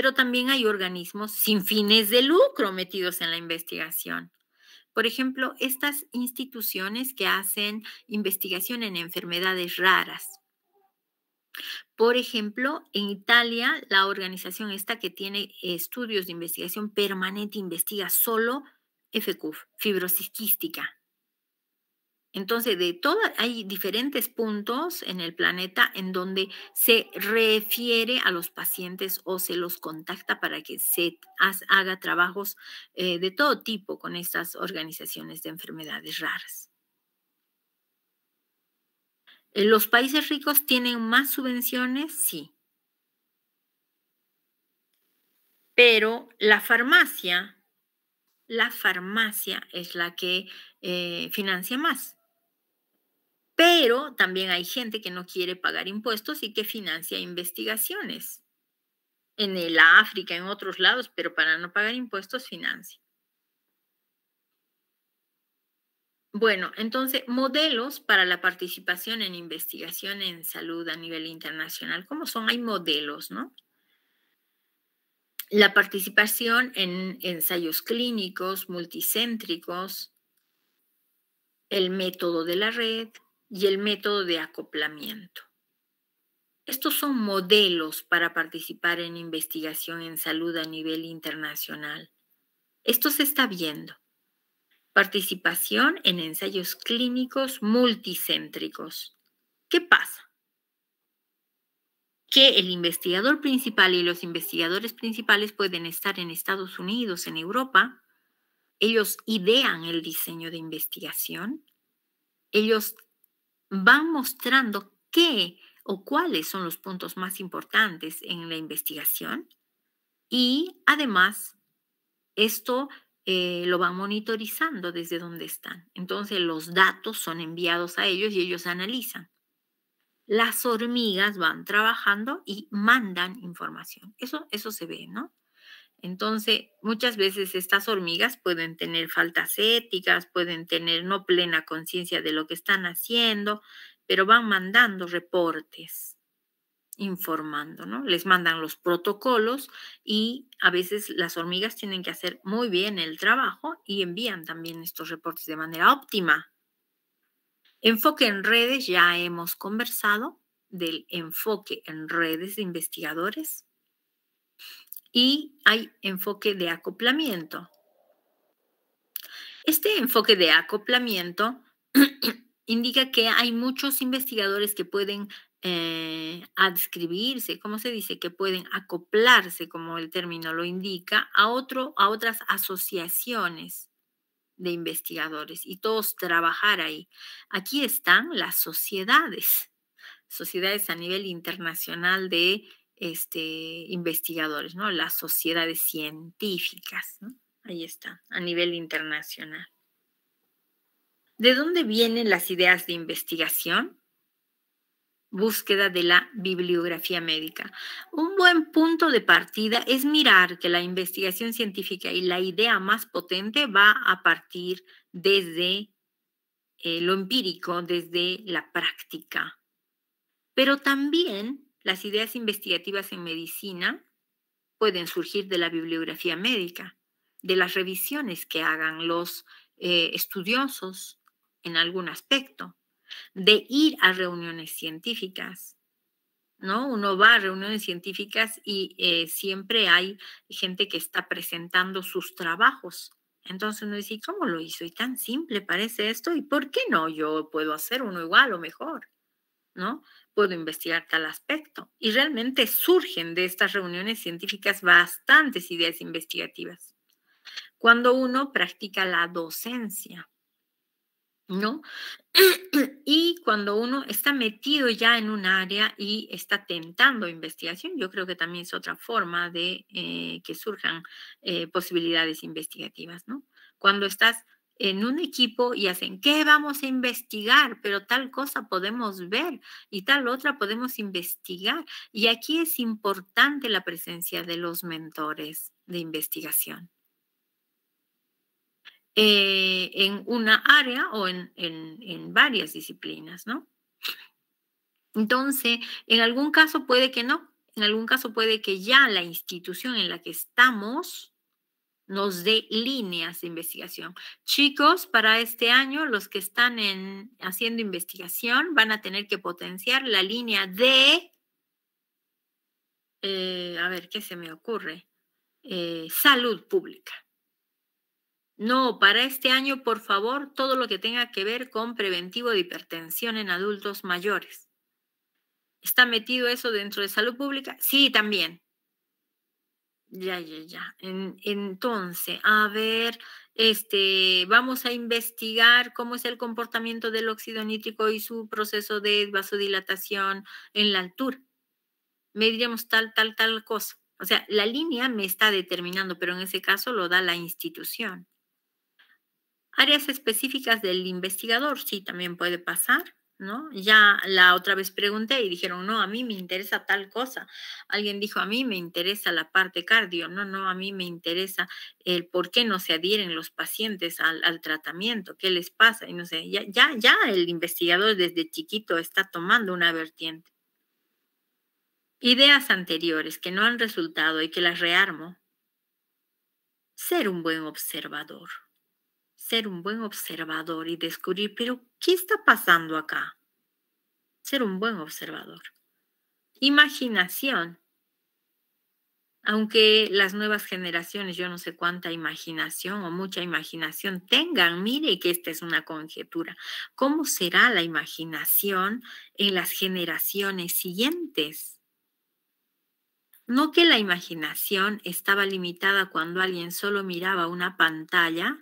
A: pero también hay organismos sin fines de lucro metidos en la investigación. Por ejemplo, estas instituciones que hacen investigación en enfermedades raras. Por ejemplo, en Italia, la organización esta que tiene estudios de investigación permanente investiga solo FQ, fibrosis entonces, de hay diferentes puntos en el planeta en donde se refiere a los pacientes o se los contacta para que se haga trabajos eh, de todo tipo con estas organizaciones de enfermedades raras. Eh, ¿Los países ricos tienen más subvenciones? Sí. Pero la farmacia, la farmacia es la que eh, financia más. Pero también hay gente que no quiere pagar impuestos y que financia investigaciones en el África, en otros lados, pero para no pagar impuestos financia. Bueno, entonces, modelos para la participación en investigación en salud a nivel internacional. ¿Cómo son? Hay modelos, ¿no? La participación en ensayos clínicos multicéntricos, el método de la red, y el método de acoplamiento. Estos son modelos para participar en investigación en salud a nivel internacional. Esto se está viendo. Participación en ensayos clínicos multicéntricos. ¿Qué pasa? que el investigador principal y los investigadores principales pueden estar en Estados Unidos, en Europa. Ellos idean el diseño de investigación. Ellos van mostrando qué o cuáles son los puntos más importantes en la investigación y además esto eh, lo van monitorizando desde donde están. Entonces los datos son enviados a ellos y ellos analizan. Las hormigas van trabajando y mandan información. Eso, eso se ve, ¿no? Entonces, muchas veces estas hormigas pueden tener faltas éticas, pueden tener no plena conciencia de lo que están haciendo, pero van mandando reportes informando, ¿no? Les mandan los protocolos y a veces las hormigas tienen que hacer muy bien el trabajo y envían también estos reportes de manera óptima. Enfoque en redes, ya hemos conversado del enfoque en redes de investigadores y hay enfoque de acoplamiento. Este enfoque de acoplamiento indica que hay muchos investigadores que pueden eh, adscribirse, ¿cómo se dice? Que pueden acoplarse, como el término lo indica, a, otro, a otras asociaciones de investigadores y todos trabajar ahí. Aquí están las sociedades, sociedades a nivel internacional de este, investigadores, ¿no? Las sociedades científicas, Ahí está, a nivel internacional. ¿De dónde vienen las ideas de investigación? Búsqueda de la bibliografía médica. Un buen punto de partida es mirar que la investigación científica y la idea más potente va a partir desde eh, lo empírico, desde la práctica. Pero también las ideas investigativas en medicina pueden surgir de la bibliografía médica, de las revisiones que hagan los eh, estudiosos en algún aspecto, de ir a reuniones científicas. ¿No? Uno va a reuniones científicas y eh, siempre hay gente que está presentando sus trabajos. Entonces uno dice, ¿cómo lo hizo? Y tan simple parece esto, ¿y por qué no? Yo puedo hacer uno igual o mejor, ¿no? puedo investigar tal aspecto. Y realmente surgen de estas reuniones científicas bastantes ideas investigativas. Cuando uno practica la docencia, ¿no? Y cuando uno está metido ya en un área y está tentando investigación, yo creo que también es otra forma de eh, que surjan eh, posibilidades investigativas, ¿no? Cuando estás en un equipo y hacen, ¿qué vamos a investigar? Pero tal cosa podemos ver y tal otra podemos investigar. Y aquí es importante la presencia de los mentores de investigación. Eh, en una área o en, en varias disciplinas, ¿no? Entonces, en algún caso puede que no, en algún caso puede que ya la institución en la que estamos nos dé líneas de investigación. Chicos, para este año, los que están haciendo investigación van a tener que potenciar la línea de, eh, a ver, ¿qué se me ocurre? Eh, salud pública. No, para este año, por favor, todo lo que tenga que ver con preventivo de hipertensión en adultos mayores. ¿Está metido eso dentro de salud pública? Sí, también. Ya, ya, ya. entonces, a ver, este, vamos a investigar cómo es el comportamiento del óxido nítrico y su proceso de vasodilatación en la altura. Mediremos tal, tal, tal cosa. O sea, la línea me está determinando, pero en ese caso lo da la institución. Áreas específicas del investigador, sí, también puede pasar. Ya la otra vez pregunté y dijeron, no, a mí me interesa tal cosa. Alguien dijo, a mí me interesa la parte cardio. No, no, a mí me interesa el por qué no se adhieren los pacientes al, tratamiento, qué les pasa. Y no sé, ya, ya, ya el investigador desde chiquito está tomando una vertiente. Ideas anteriores que no han resultado y que las rearmo. Ser un buen observador ser un buen observador y descubrir, pero ¿qué está pasando acá? Ser un buen observador. Imaginación. Aunque las nuevas generaciones, yo no sé cuánta imaginación o mucha imaginación tengan, mire que esta es una conjetura. ¿Cómo será la imaginación en las generaciones siguientes? No que la imaginación estaba limitada cuando alguien solo miraba una pantalla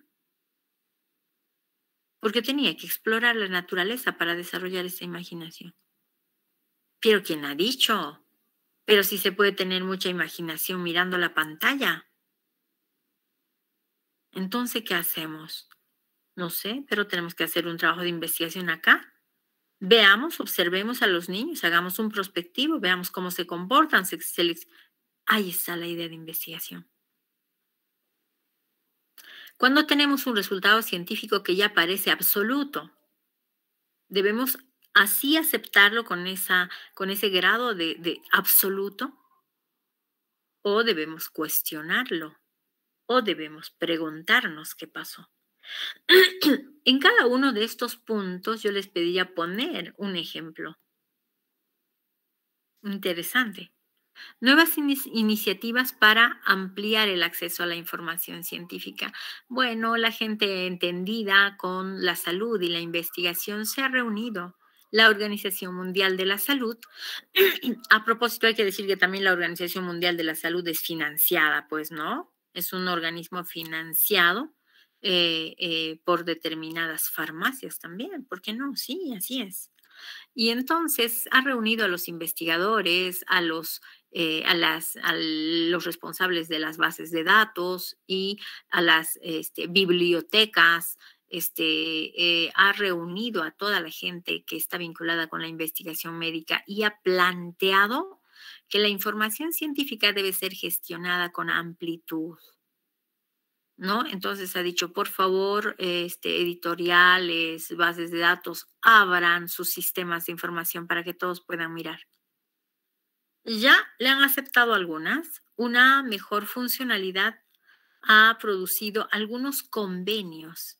A: porque tenía que explorar la naturaleza para desarrollar esa imaginación. Pero ¿quién ha dicho? Pero sí se puede tener mucha imaginación mirando la pantalla. Entonces, ¿qué hacemos? No sé, pero tenemos que hacer un trabajo de investigación acá. Veamos, observemos a los niños, hagamos un prospectivo, veamos cómo se comportan. Ahí está la idea de investigación. Cuando tenemos un resultado científico que ya parece absoluto, debemos así aceptarlo con, esa, con ese grado de, absoluto o debemos cuestionarlo o debemos preguntarnos qué pasó. en cada uno de estos puntos yo les pedía poner un ejemplo interesante. Nuevas iniciativas para ampliar el acceso a la información científica. Bueno, la gente entendida con la salud y la investigación se ha reunido. La Organización Mundial de la Salud, a propósito hay que decir que también la Organización Mundial de la Salud es financiada, pues, ¿no? Es un organismo financiado eh, eh, por determinadas farmacias también, ¿por qué no? Sí, así es. Y entonces ha reunido a los investigadores, eh, a los, responsables de las bases de datos y a las este, bibliotecas, este, eh, ha reunido a toda la gente que está vinculada con la investigación médica y ha planteado que la información científica debe ser gestionada con amplitud ¿no? Entonces ha dicho, por favor, este, editoriales, bases de datos, abran sus sistemas de información para que todos puedan mirar. Ya le han aceptado algunas. Una mejor funcionalidad ha producido algunos convenios.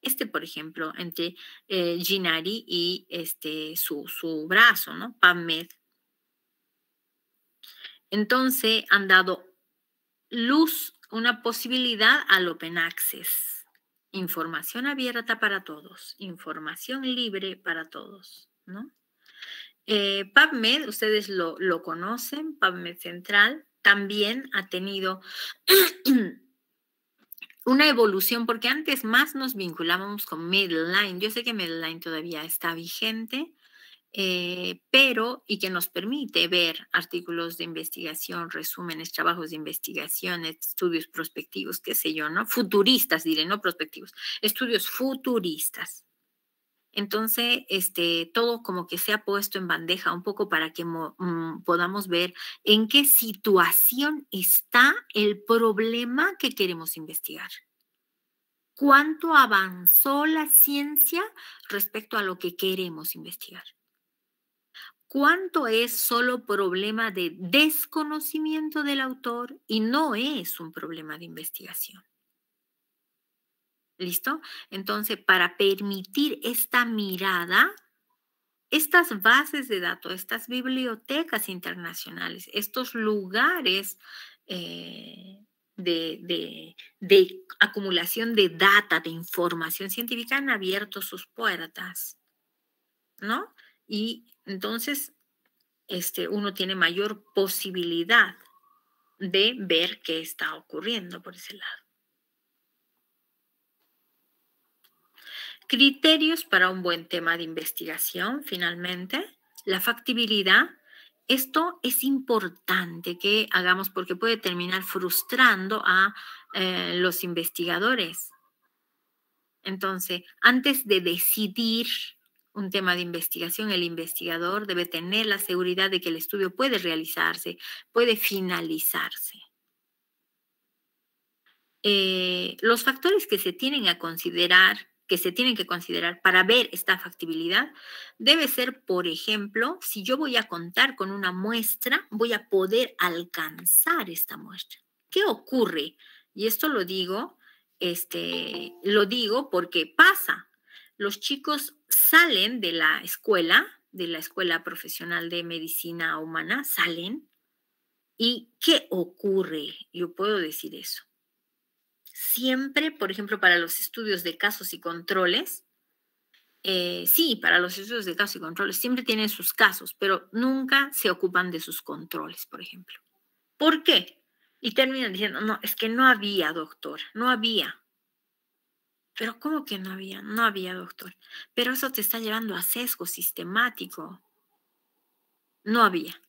A: Este, por ejemplo, entre eh, Ginari y este, su, brazo, ¿no? PubMed. Entonces han dado luz una posibilidad al Open Access. Información abierta para todos, información libre para todos, ¿no? Eh, PubMed, ustedes lo, lo conocen, PubMed Central también ha tenido una evolución, porque antes más nos vinculábamos con Medline. Yo sé que Medline todavía está vigente, eh, pero y que nos permite ver artículos de investigación, resúmenes, trabajos de investigación, estudios prospectivos, qué sé yo, ¿no? Futuristas, diré, no prospectivos, estudios futuristas. Entonces, este, todo como que se ha puesto en bandeja un poco para que mm, podamos ver en qué situación está el problema que queremos investigar. ¿Cuánto avanzó la ciencia respecto a lo que queremos investigar? cuánto es solo problema de desconocimiento del autor y no es un problema de investigación. ¿Listo? Entonces, para permitir esta mirada, estas bases de datos, estas bibliotecas internacionales, estos lugares eh, de, de acumulación de data, de información científica, han abierto sus puertas, ¿no? Y entonces este, uno tiene mayor posibilidad de ver qué está ocurriendo por ese lado. Criterios para un buen tema de investigación, finalmente, la factibilidad. Esto es importante que hagamos porque puede terminar frustrando a eh, los investigadores. Entonces, antes de decidir un tema de investigación, el investigador debe tener la seguridad de que el estudio puede realizarse, puede finalizarse. Eh, los factores que se tienen a considerar, que se tienen que considerar para ver esta factibilidad, debe ser, por ejemplo, si yo voy a contar con una muestra, voy a poder alcanzar esta muestra. ¿Qué ocurre? Y esto lo digo, este, lo digo porque pasa. Los chicos salen de la escuela, de la escuela profesional de medicina humana, salen. ¿Y qué ocurre? Yo puedo decir eso. Siempre, por ejemplo, para los estudios de casos y controles, eh, sí, para los estudios de casos y controles, siempre tienen sus casos, pero nunca se ocupan de sus controles, por ejemplo. ¿Por qué? Y terminan diciendo, no, es que no había, doctor, no había. Pero ¿cómo que no había? No había, doctor. Pero eso te está llevando a sesgo sistemático. No había.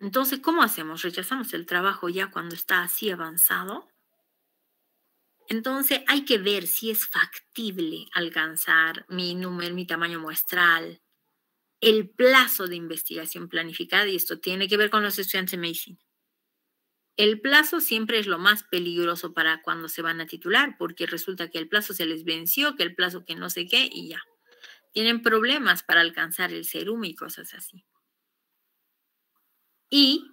A: Entonces, ¿cómo hacemos? ¿Rechazamos el trabajo ya cuando está así avanzado? Entonces, hay que ver si es factible alcanzar mi número, mi tamaño muestral, el plazo de investigación planificada, y esto tiene que ver con los estudiantes de medicina. El plazo siempre es lo más peligroso para cuando se van a titular, porque resulta que el plazo se les venció, que el plazo que no sé qué y ya. Tienen problemas para alcanzar el serum y cosas así. Y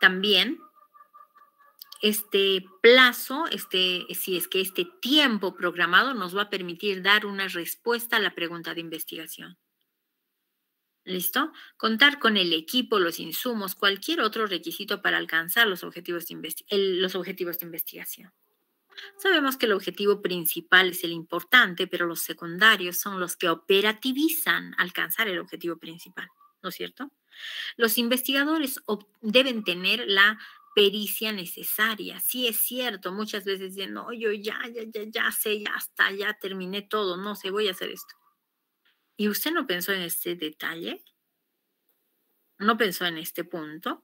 A: también este plazo, este, si es que este tiempo programado nos va a permitir dar una respuesta a la pregunta de investigación. ¿Listo? Contar con el equipo, los insumos, cualquier otro requisito para alcanzar los objetivos de, los objetivos de investigación. Sabemos que el objetivo principal es el importante, pero los secundarios son los que operativizan alcanzar el objetivo principal, ¿no es cierto? Los investigadores deben tener la pericia necesaria. Sí es cierto, muchas veces dicen, no, yo ya, ya, ya, ya sé, ya está, ya terminé todo, no sé, voy a hacer esto. ¿Y usted no pensó en este detalle? ¿No pensó en este punto?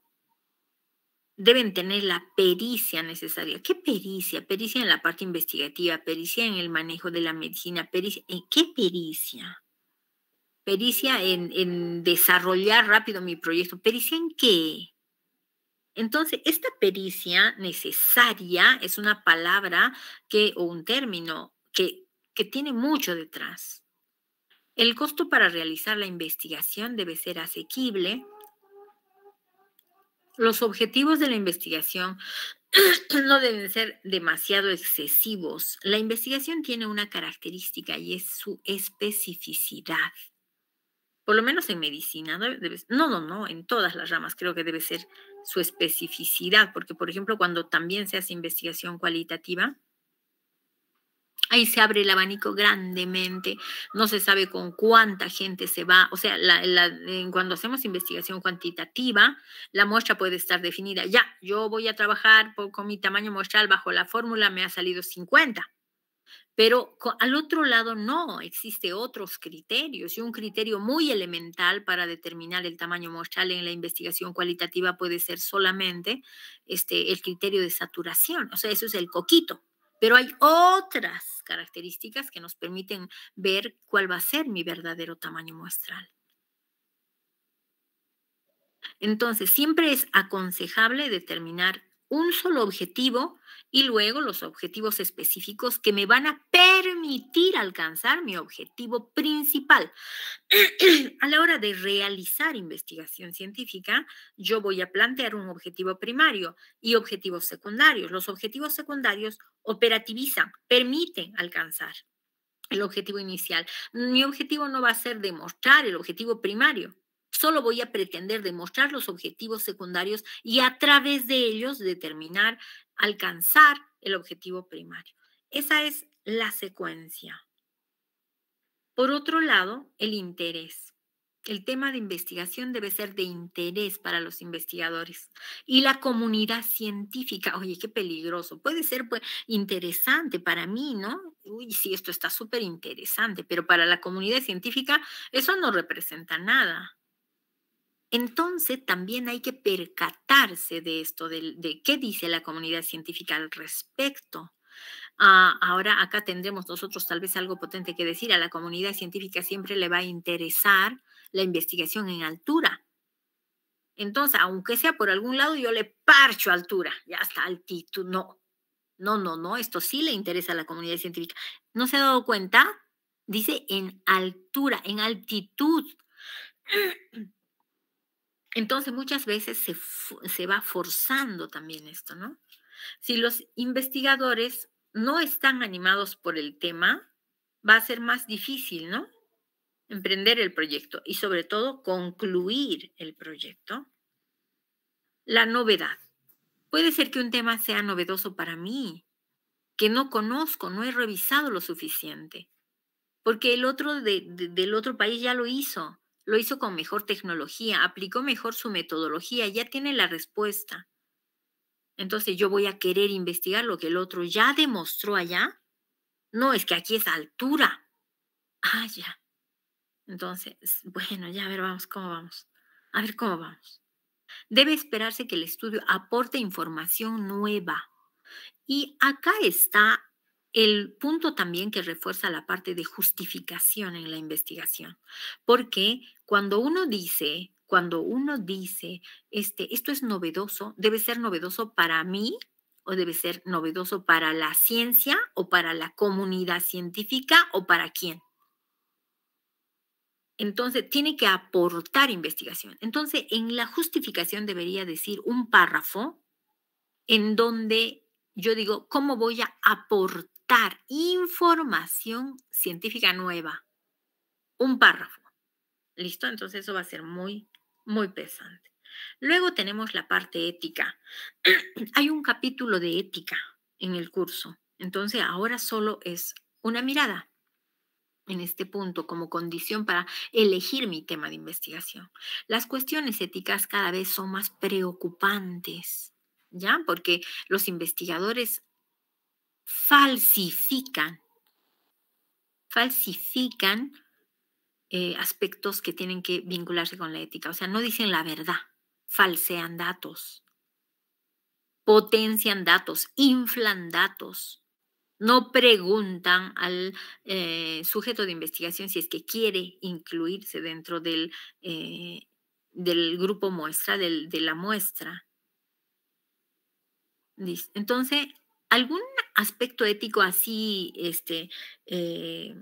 A: Deben tener la pericia necesaria. ¿Qué pericia? Pericia en la parte investigativa, pericia en el manejo de la medicina, pericia. ¿En qué pericia? Pericia en, desarrollar rápido mi proyecto. ¿Pericia en qué? Entonces, esta pericia necesaria es una palabra que, o un término que, que tiene mucho detrás el costo para realizar la investigación debe ser asequible. Los objetivos de la investigación no deben ser demasiado excesivos. La investigación tiene una característica y es su especificidad. Por lo menos en medicina, no, no, no, en todas las ramas creo que debe ser su especificidad, porque por ejemplo cuando también se hace investigación cualitativa, Ahí se abre el abanico grandemente, no se sabe con cuánta gente se va, o sea, cuando hacemos investigación cuantitativa, la muestra puede estar definida. Ya, yo voy a trabajar con mi tamaño muestral bajo la fórmula, me ha salido 50, pero al otro lado no, existe otros criterios y un criterio muy elemental para determinar el tamaño muestral en la investigación cualitativa puede ser solamente este, el criterio de saturación, o sea, eso es el coquito pero hay otras características que nos permiten ver cuál va a ser mi verdadero tamaño muestral. Entonces, siempre es aconsejable determinar un solo objetivo y luego los objetivos específicos que me van a permitir alcanzar mi objetivo principal. a la hora de realizar investigación científica, yo voy a plantear un objetivo primario y objetivos secundarios. Los objetivos secundarios operativizan, permiten alcanzar el objetivo inicial. Mi objetivo no va a ser demostrar el objetivo primario, Solo voy a pretender demostrar los objetivos secundarios y a través de ellos determinar, alcanzar el objetivo primario. Esa es la secuencia. Por otro lado, el interés. El tema de investigación debe ser de interés para los investigadores y la comunidad científica. Oye, qué peligroso. Puede ser pues, interesante para mí, ¿no? Uy, sí, esto está súper interesante, pero para la comunidad científica eso no representa nada. Entonces también hay que percatarse de esto, de, qué dice la comunidad científica al respecto. Ah, ahora acá tendremos nosotros tal vez algo potente que decir. A la comunidad científica siempre le va a interesar la investigación en altura. Entonces, aunque sea por algún lado, yo le parcho altura, ya está, altitud, no. No, no, no, esto sí le interesa a la comunidad científica. ¿No se ha dado cuenta? Dice en altura, en altitud. Entonces muchas veces se, va forzando también esto, ¿no? Si los investigadores no están animados por el tema, va a ser más difícil, ¿no? Emprender el proyecto y sobre todo concluir el proyecto. La novedad. Puede ser que un tema sea novedoso para mí, que no conozco, no he revisado lo suficiente, porque el otro del otro país ya lo hizo, lo hizo con mejor tecnología, aplicó mejor su metodología, ya tiene la respuesta. Entonces yo voy a querer investigar lo que el otro ya demostró allá. No, es que aquí es altura. Ah, ya. Entonces, bueno, ya a ver, vamos, ¿cómo vamos? A ver, ¿cómo vamos? Debe esperarse que el estudio aporte información nueva. Y acá está el punto también que refuerza la parte de justificación en la investigación, porque cuando uno dice, cuando uno dice, este, esto es novedoso, debe ser novedoso para mí o debe ser novedoso para la ciencia o para la comunidad científica o para quién. Entonces, tiene que aportar investigación. Entonces, en la justificación debería decir un párrafo en donde yo digo, ¿cómo voy a aportar? información científica nueva. Un párrafo. ¿Listo? Entonces eso va a ser muy, muy pesante. Luego tenemos la parte ética. Hay un capítulo de ética en el curso. Entonces ahora solo es una mirada en este punto como condición para elegir mi tema de investigación. Las cuestiones éticas cada vez son más preocupantes, ¿ya? Porque los investigadores falsifican, falsifican eh, aspectos que tienen que vincularse con la ética. O sea, no dicen la verdad, falsean datos, potencian datos, inflan datos. No preguntan al eh, sujeto de investigación si es que quiere incluirse dentro del, eh, del grupo muestra, de la muestra. Entonces, algún aspecto ético así este, eh,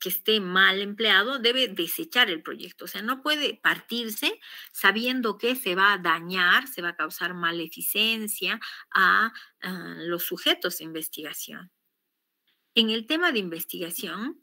A: que esté mal empleado, debe desechar el proyecto. O sea, no puede partirse sabiendo que se va a dañar, se va a causar maleficencia a ah, los sujetos de investigación. En el tema de investigación,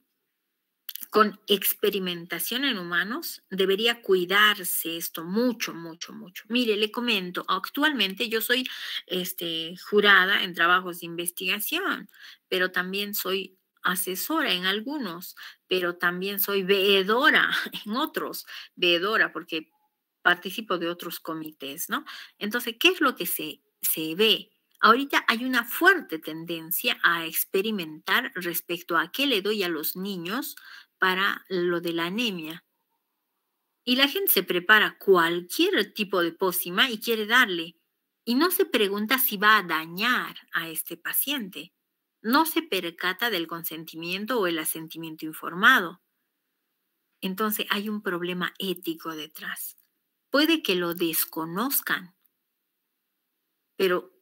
A: con experimentación en humanos, debería cuidarse esto mucho, mucho, mucho. Mire, le comento, actualmente yo soy este, jurada en trabajos de investigación, pero también soy asesora en algunos, pero también soy veedora en otros, veedora porque participo de otros comités, ¿no? Entonces, ¿qué es lo que se, se ve? Ahorita hay una fuerte tendencia a experimentar respecto a qué le doy a los niños para lo de la anemia. Y la gente se prepara cualquier tipo de pócima y quiere darle. Y no se pregunta si va a dañar a este paciente. No se percata del consentimiento o el asentimiento informado. Entonces hay un problema ético detrás. Puede que lo desconozcan, pero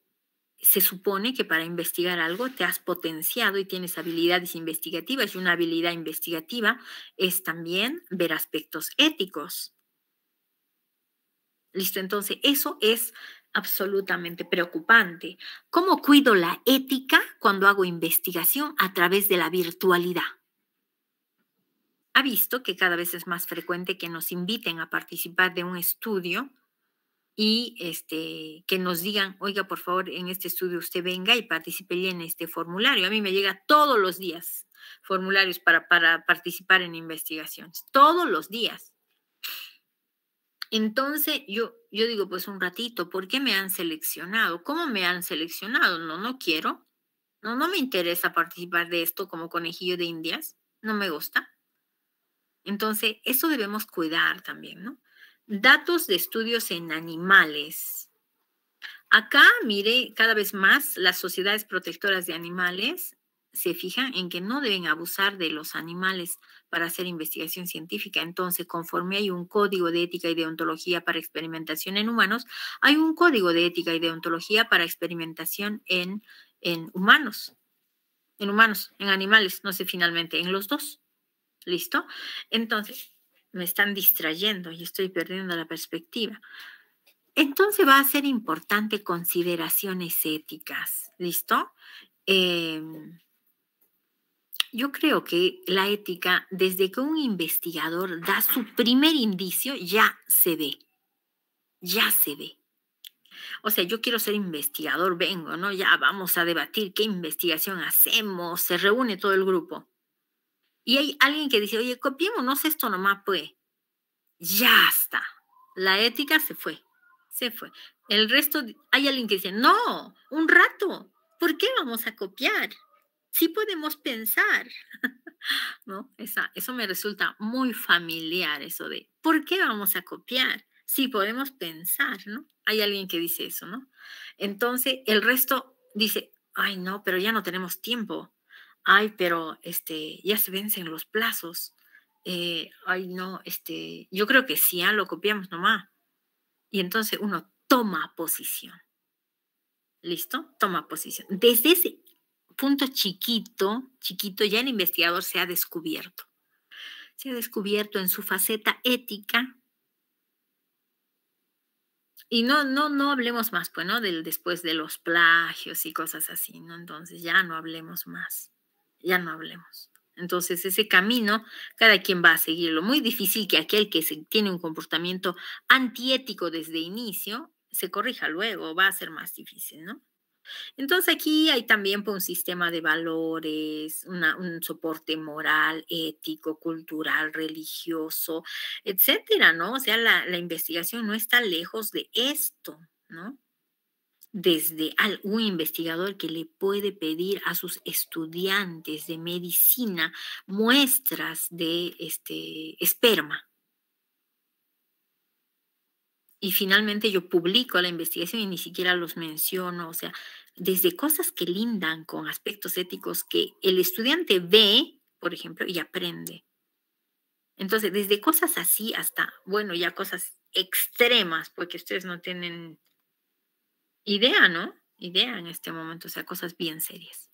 A: se supone que para investigar algo te has potenciado y tienes habilidades investigativas y una habilidad investigativa es también ver aspectos éticos. Listo, entonces eso es absolutamente preocupante. ¿Cómo cuido la ética cuando hago investigación a través de la virtualidad? Ha visto que cada vez es más frecuente que nos inviten a participar de un estudio y este, que nos digan, oiga, por favor, en este estudio usted venga y participe en este formulario. A mí me llega todos los días formularios para, para participar en investigaciones, todos los días. Entonces yo, yo digo, pues un ratito, ¿por qué me han seleccionado? ¿Cómo me han seleccionado? No, no quiero. No, no me interesa participar de esto como conejillo de indias. No me gusta. Entonces, eso debemos cuidar también, ¿no? Datos de estudios en animales. Acá, mire, cada vez más las sociedades protectoras de animales se fijan en que no deben abusar de los animales para hacer investigación científica. Entonces, conforme hay un código de ética y deontología para experimentación en humanos, hay un código de ética y deontología para experimentación en, en humanos. En humanos, en animales, no sé finalmente, en los dos. ¿Listo? Entonces, me están distrayendo y estoy perdiendo la perspectiva. Entonces va a ser importante consideraciones éticas, ¿listo? Em, yo creo que la ética, desde que un investigador da su primer indicio, ya se ve, ya se ve. O sea, yo quiero ser investigador, vengo, ¿no? Ya vamos a debatir qué investigación hacemos, se reúne todo el grupo. Y hay alguien que dice, oye, copiémonos esto nomás, pues. Ya está. La ética se fue. Se fue. El resto, hay alguien que dice, no, un rato. ¿Por qué vamos a copiar? Si podemos pensar. ¿No? eso me resulta muy familiar, eso de, ¿por qué vamos a copiar? Si podemos pensar, ¿no? Hay alguien que dice eso, ¿no? Entonces, el resto dice, ay, no, pero ya no tenemos tiempo ay, pero este, ya se vencen los plazos. Eh, ay, no, este, yo creo que sí, ah, lo copiamos nomás. Y entonces uno toma posición. ¿Listo? Toma posición. Desde ese punto chiquito, chiquito, ya el investigador se ha descubierto. Se ha descubierto en su faceta ética. Y no, no, no hablemos más, pues, Del, después de los plagios y cosas así, ¿no? Entonces ya no hablemos más ya no hablemos. Entonces, ese camino, cada quien va a seguirlo. Muy difícil que aquel que tiene un comportamiento antiético desde inicio se corrija luego, va a ser más difícil, ¿no? Entonces aquí hay también pues, un sistema de valores, un soporte moral, ético, cultural, religioso, etcétera, ¿no? O sea, la, la investigación no está lejos de esto, ¿no? desde algún investigador que le puede pedir a sus estudiantes de medicina muestras de este esperma. Y finalmente yo publico la investigación y ni siquiera los menciono, o sea, desde cosas que lindan con aspectos éticos que el estudiante ve, por ejemplo, y aprende. Entonces, desde cosas así hasta, bueno, ya cosas extremas, porque ustedes no tienen idea, ¿no? Idea en este momento, o sea, cosas bien serias.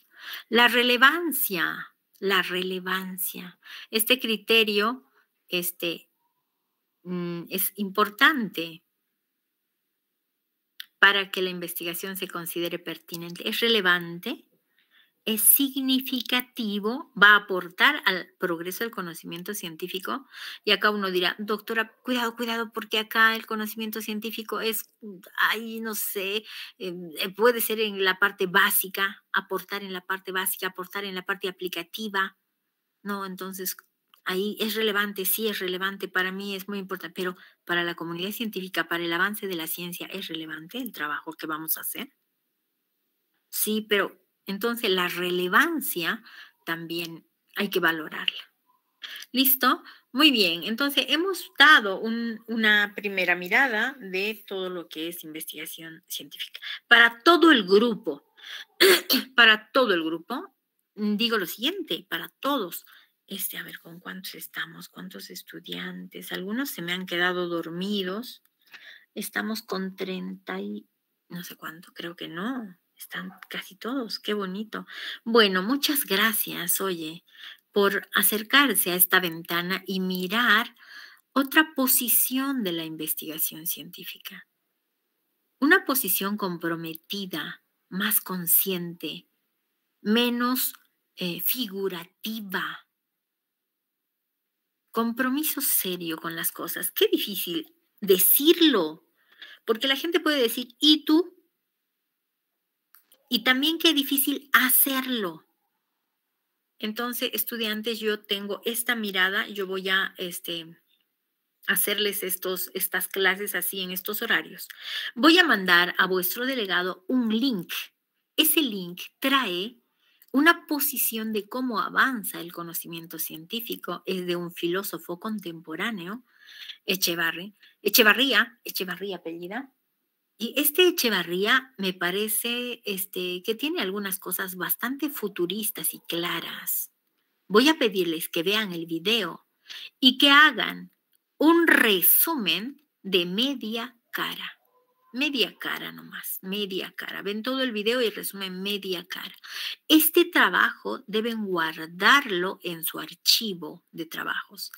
A: La relevancia, la relevancia. Este criterio este, mm, es importante para que la investigación se considere pertinente. Es relevante es significativo, va a aportar al progreso del conocimiento científico. Y acá uno dirá, doctora, cuidado, cuidado, porque acá el conocimiento científico es, mm, ahí no sé, em, eh, puede ser en la parte básica, aportar en la parte básica, aportar en la parte aplicativa. No, entonces ahí es relevante, sí es relevante, para mí es muy importante, pero para la comunidad científica, para el avance de la ciencia, ¿es relevante el trabajo que vamos a hacer? Sí, pero entonces la relevancia también hay que valorarla. ¿Listo? Muy bien, entonces hemos dado una primera mirada de todo lo que es investigación científica. Para todo el grupo, para todo el grupo, digo lo siguiente, para todos. Este, a ver, ¿con cuántos estamos? ¿Cuántos estudiantes? Algunos se me han quedado dormidos. Estamos con 30 y no sé cuánto, creo que no. Están casi todos, qué bonito. Bueno, muchas gracias, oye, por acercarse a esta ventana y mirar otra posición de la investigación científica. Una posición comprometida, más consciente, menos eh, figurativa. Compromiso serio con las cosas. Qué difícil decirlo, porque la gente puede decir, ¿y tú? Y también qué difícil hacerlo. Entonces, estudiantes, yo tengo esta mirada, yo voy a este, hacerles estos, estas clases así en estos horarios. Voy a mandar a vuestro delegado un link. Ese link trae una posición de cómo avanza el conocimiento científico es de un filósofo contemporáneo, Echevarri, Echevarría, Echevarría apellida, este Echevarría me parece este, que tiene algunas cosas bastante futuristas y claras. Voy a pedirles que vean el video y que hagan un resumen de media cara. Media cara nomás, media cara. Ven todo el video y resumen media cara. Este trabajo deben guardarlo en su archivo de trabajos.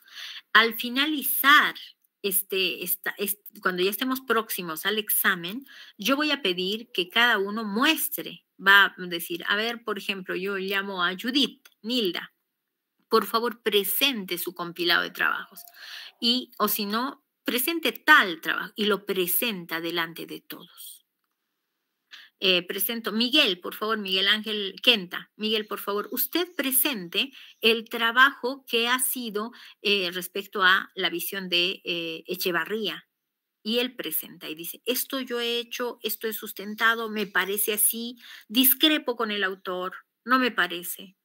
A: Al finalizar este, cuando ya estemos próximos al examen, yo voy a pedir que cada uno muestre, va a decir, a ver, por ejemplo, yo llamo a Judith, Nilda, por favor presente su compilado de trabajos y, o si no, presente tal trabajo y lo presenta delante de todos. Eh, presento, Miguel, por favor, Miguel Ángel Quenta, Miguel, por favor, usted presente el trabajo que ha sido eh, respecto a la visión de eh, Echevarría. Y él presenta y dice, esto yo he hecho, esto he sustentado, me parece así, discrepo con el autor, no me parece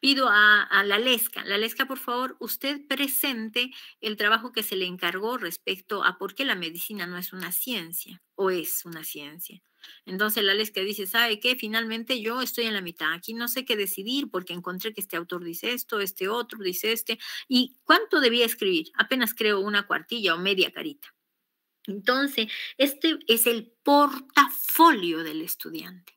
A: pido a, la Lesca, la Lesca, por favor, usted presente el trabajo que se le encargó respecto a por qué la medicina no es una ciencia o es una ciencia. Entonces la Lesca dice, ¿sabe qué? Finalmente yo estoy en la mitad, aquí no sé qué decidir porque encontré que este autor dice esto, este otro dice este, y cuánto debía escribir, apenas creo una cuartilla o media carita. Entonces, este es el portafolio del estudiante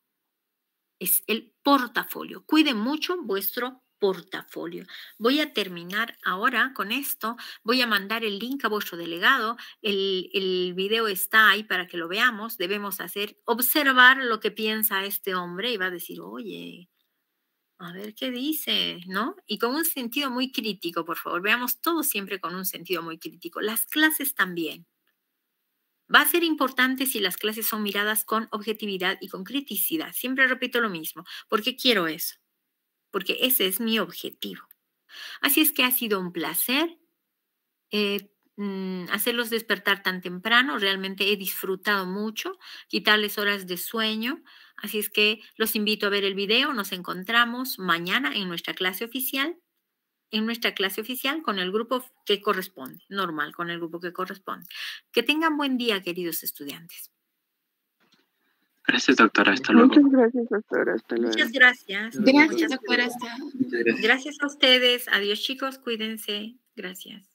A: es el portafolio. Cuide mucho vuestro portafolio. Voy a terminar ahora con esto. Voy a mandar el link a vuestro delegado. El, video está ahí para que lo veamos. Debemos hacer, observar lo que piensa este hombre y va a decir, oye, a ver qué dice, ¿no? Y con un sentido muy crítico, por favor. Veamos todo siempre con un sentido muy crítico. Las clases también. Va a ser importante si las clases son miradas con objetividad y con criticidad. Siempre repito lo mismo. porque quiero eso? Porque ese es mi objetivo. Así es que ha sido un placer eh, mm, hacerlos despertar tan temprano. Realmente he disfrutado mucho, quitarles horas de sueño. Así es que los invito a ver el video. Nos encontramos mañana en nuestra clase oficial en nuestra clase oficial con el grupo que corresponde, normal, con el grupo que corresponde. Que tengan buen día, queridos estudiantes. Gracias, doctora. Hasta luego. Muchas gracias, doctora. Hasta luego. Muchas gracias. Gracias, doctora. Gracias a ustedes. Adiós, chicos. Cuídense. Gracias.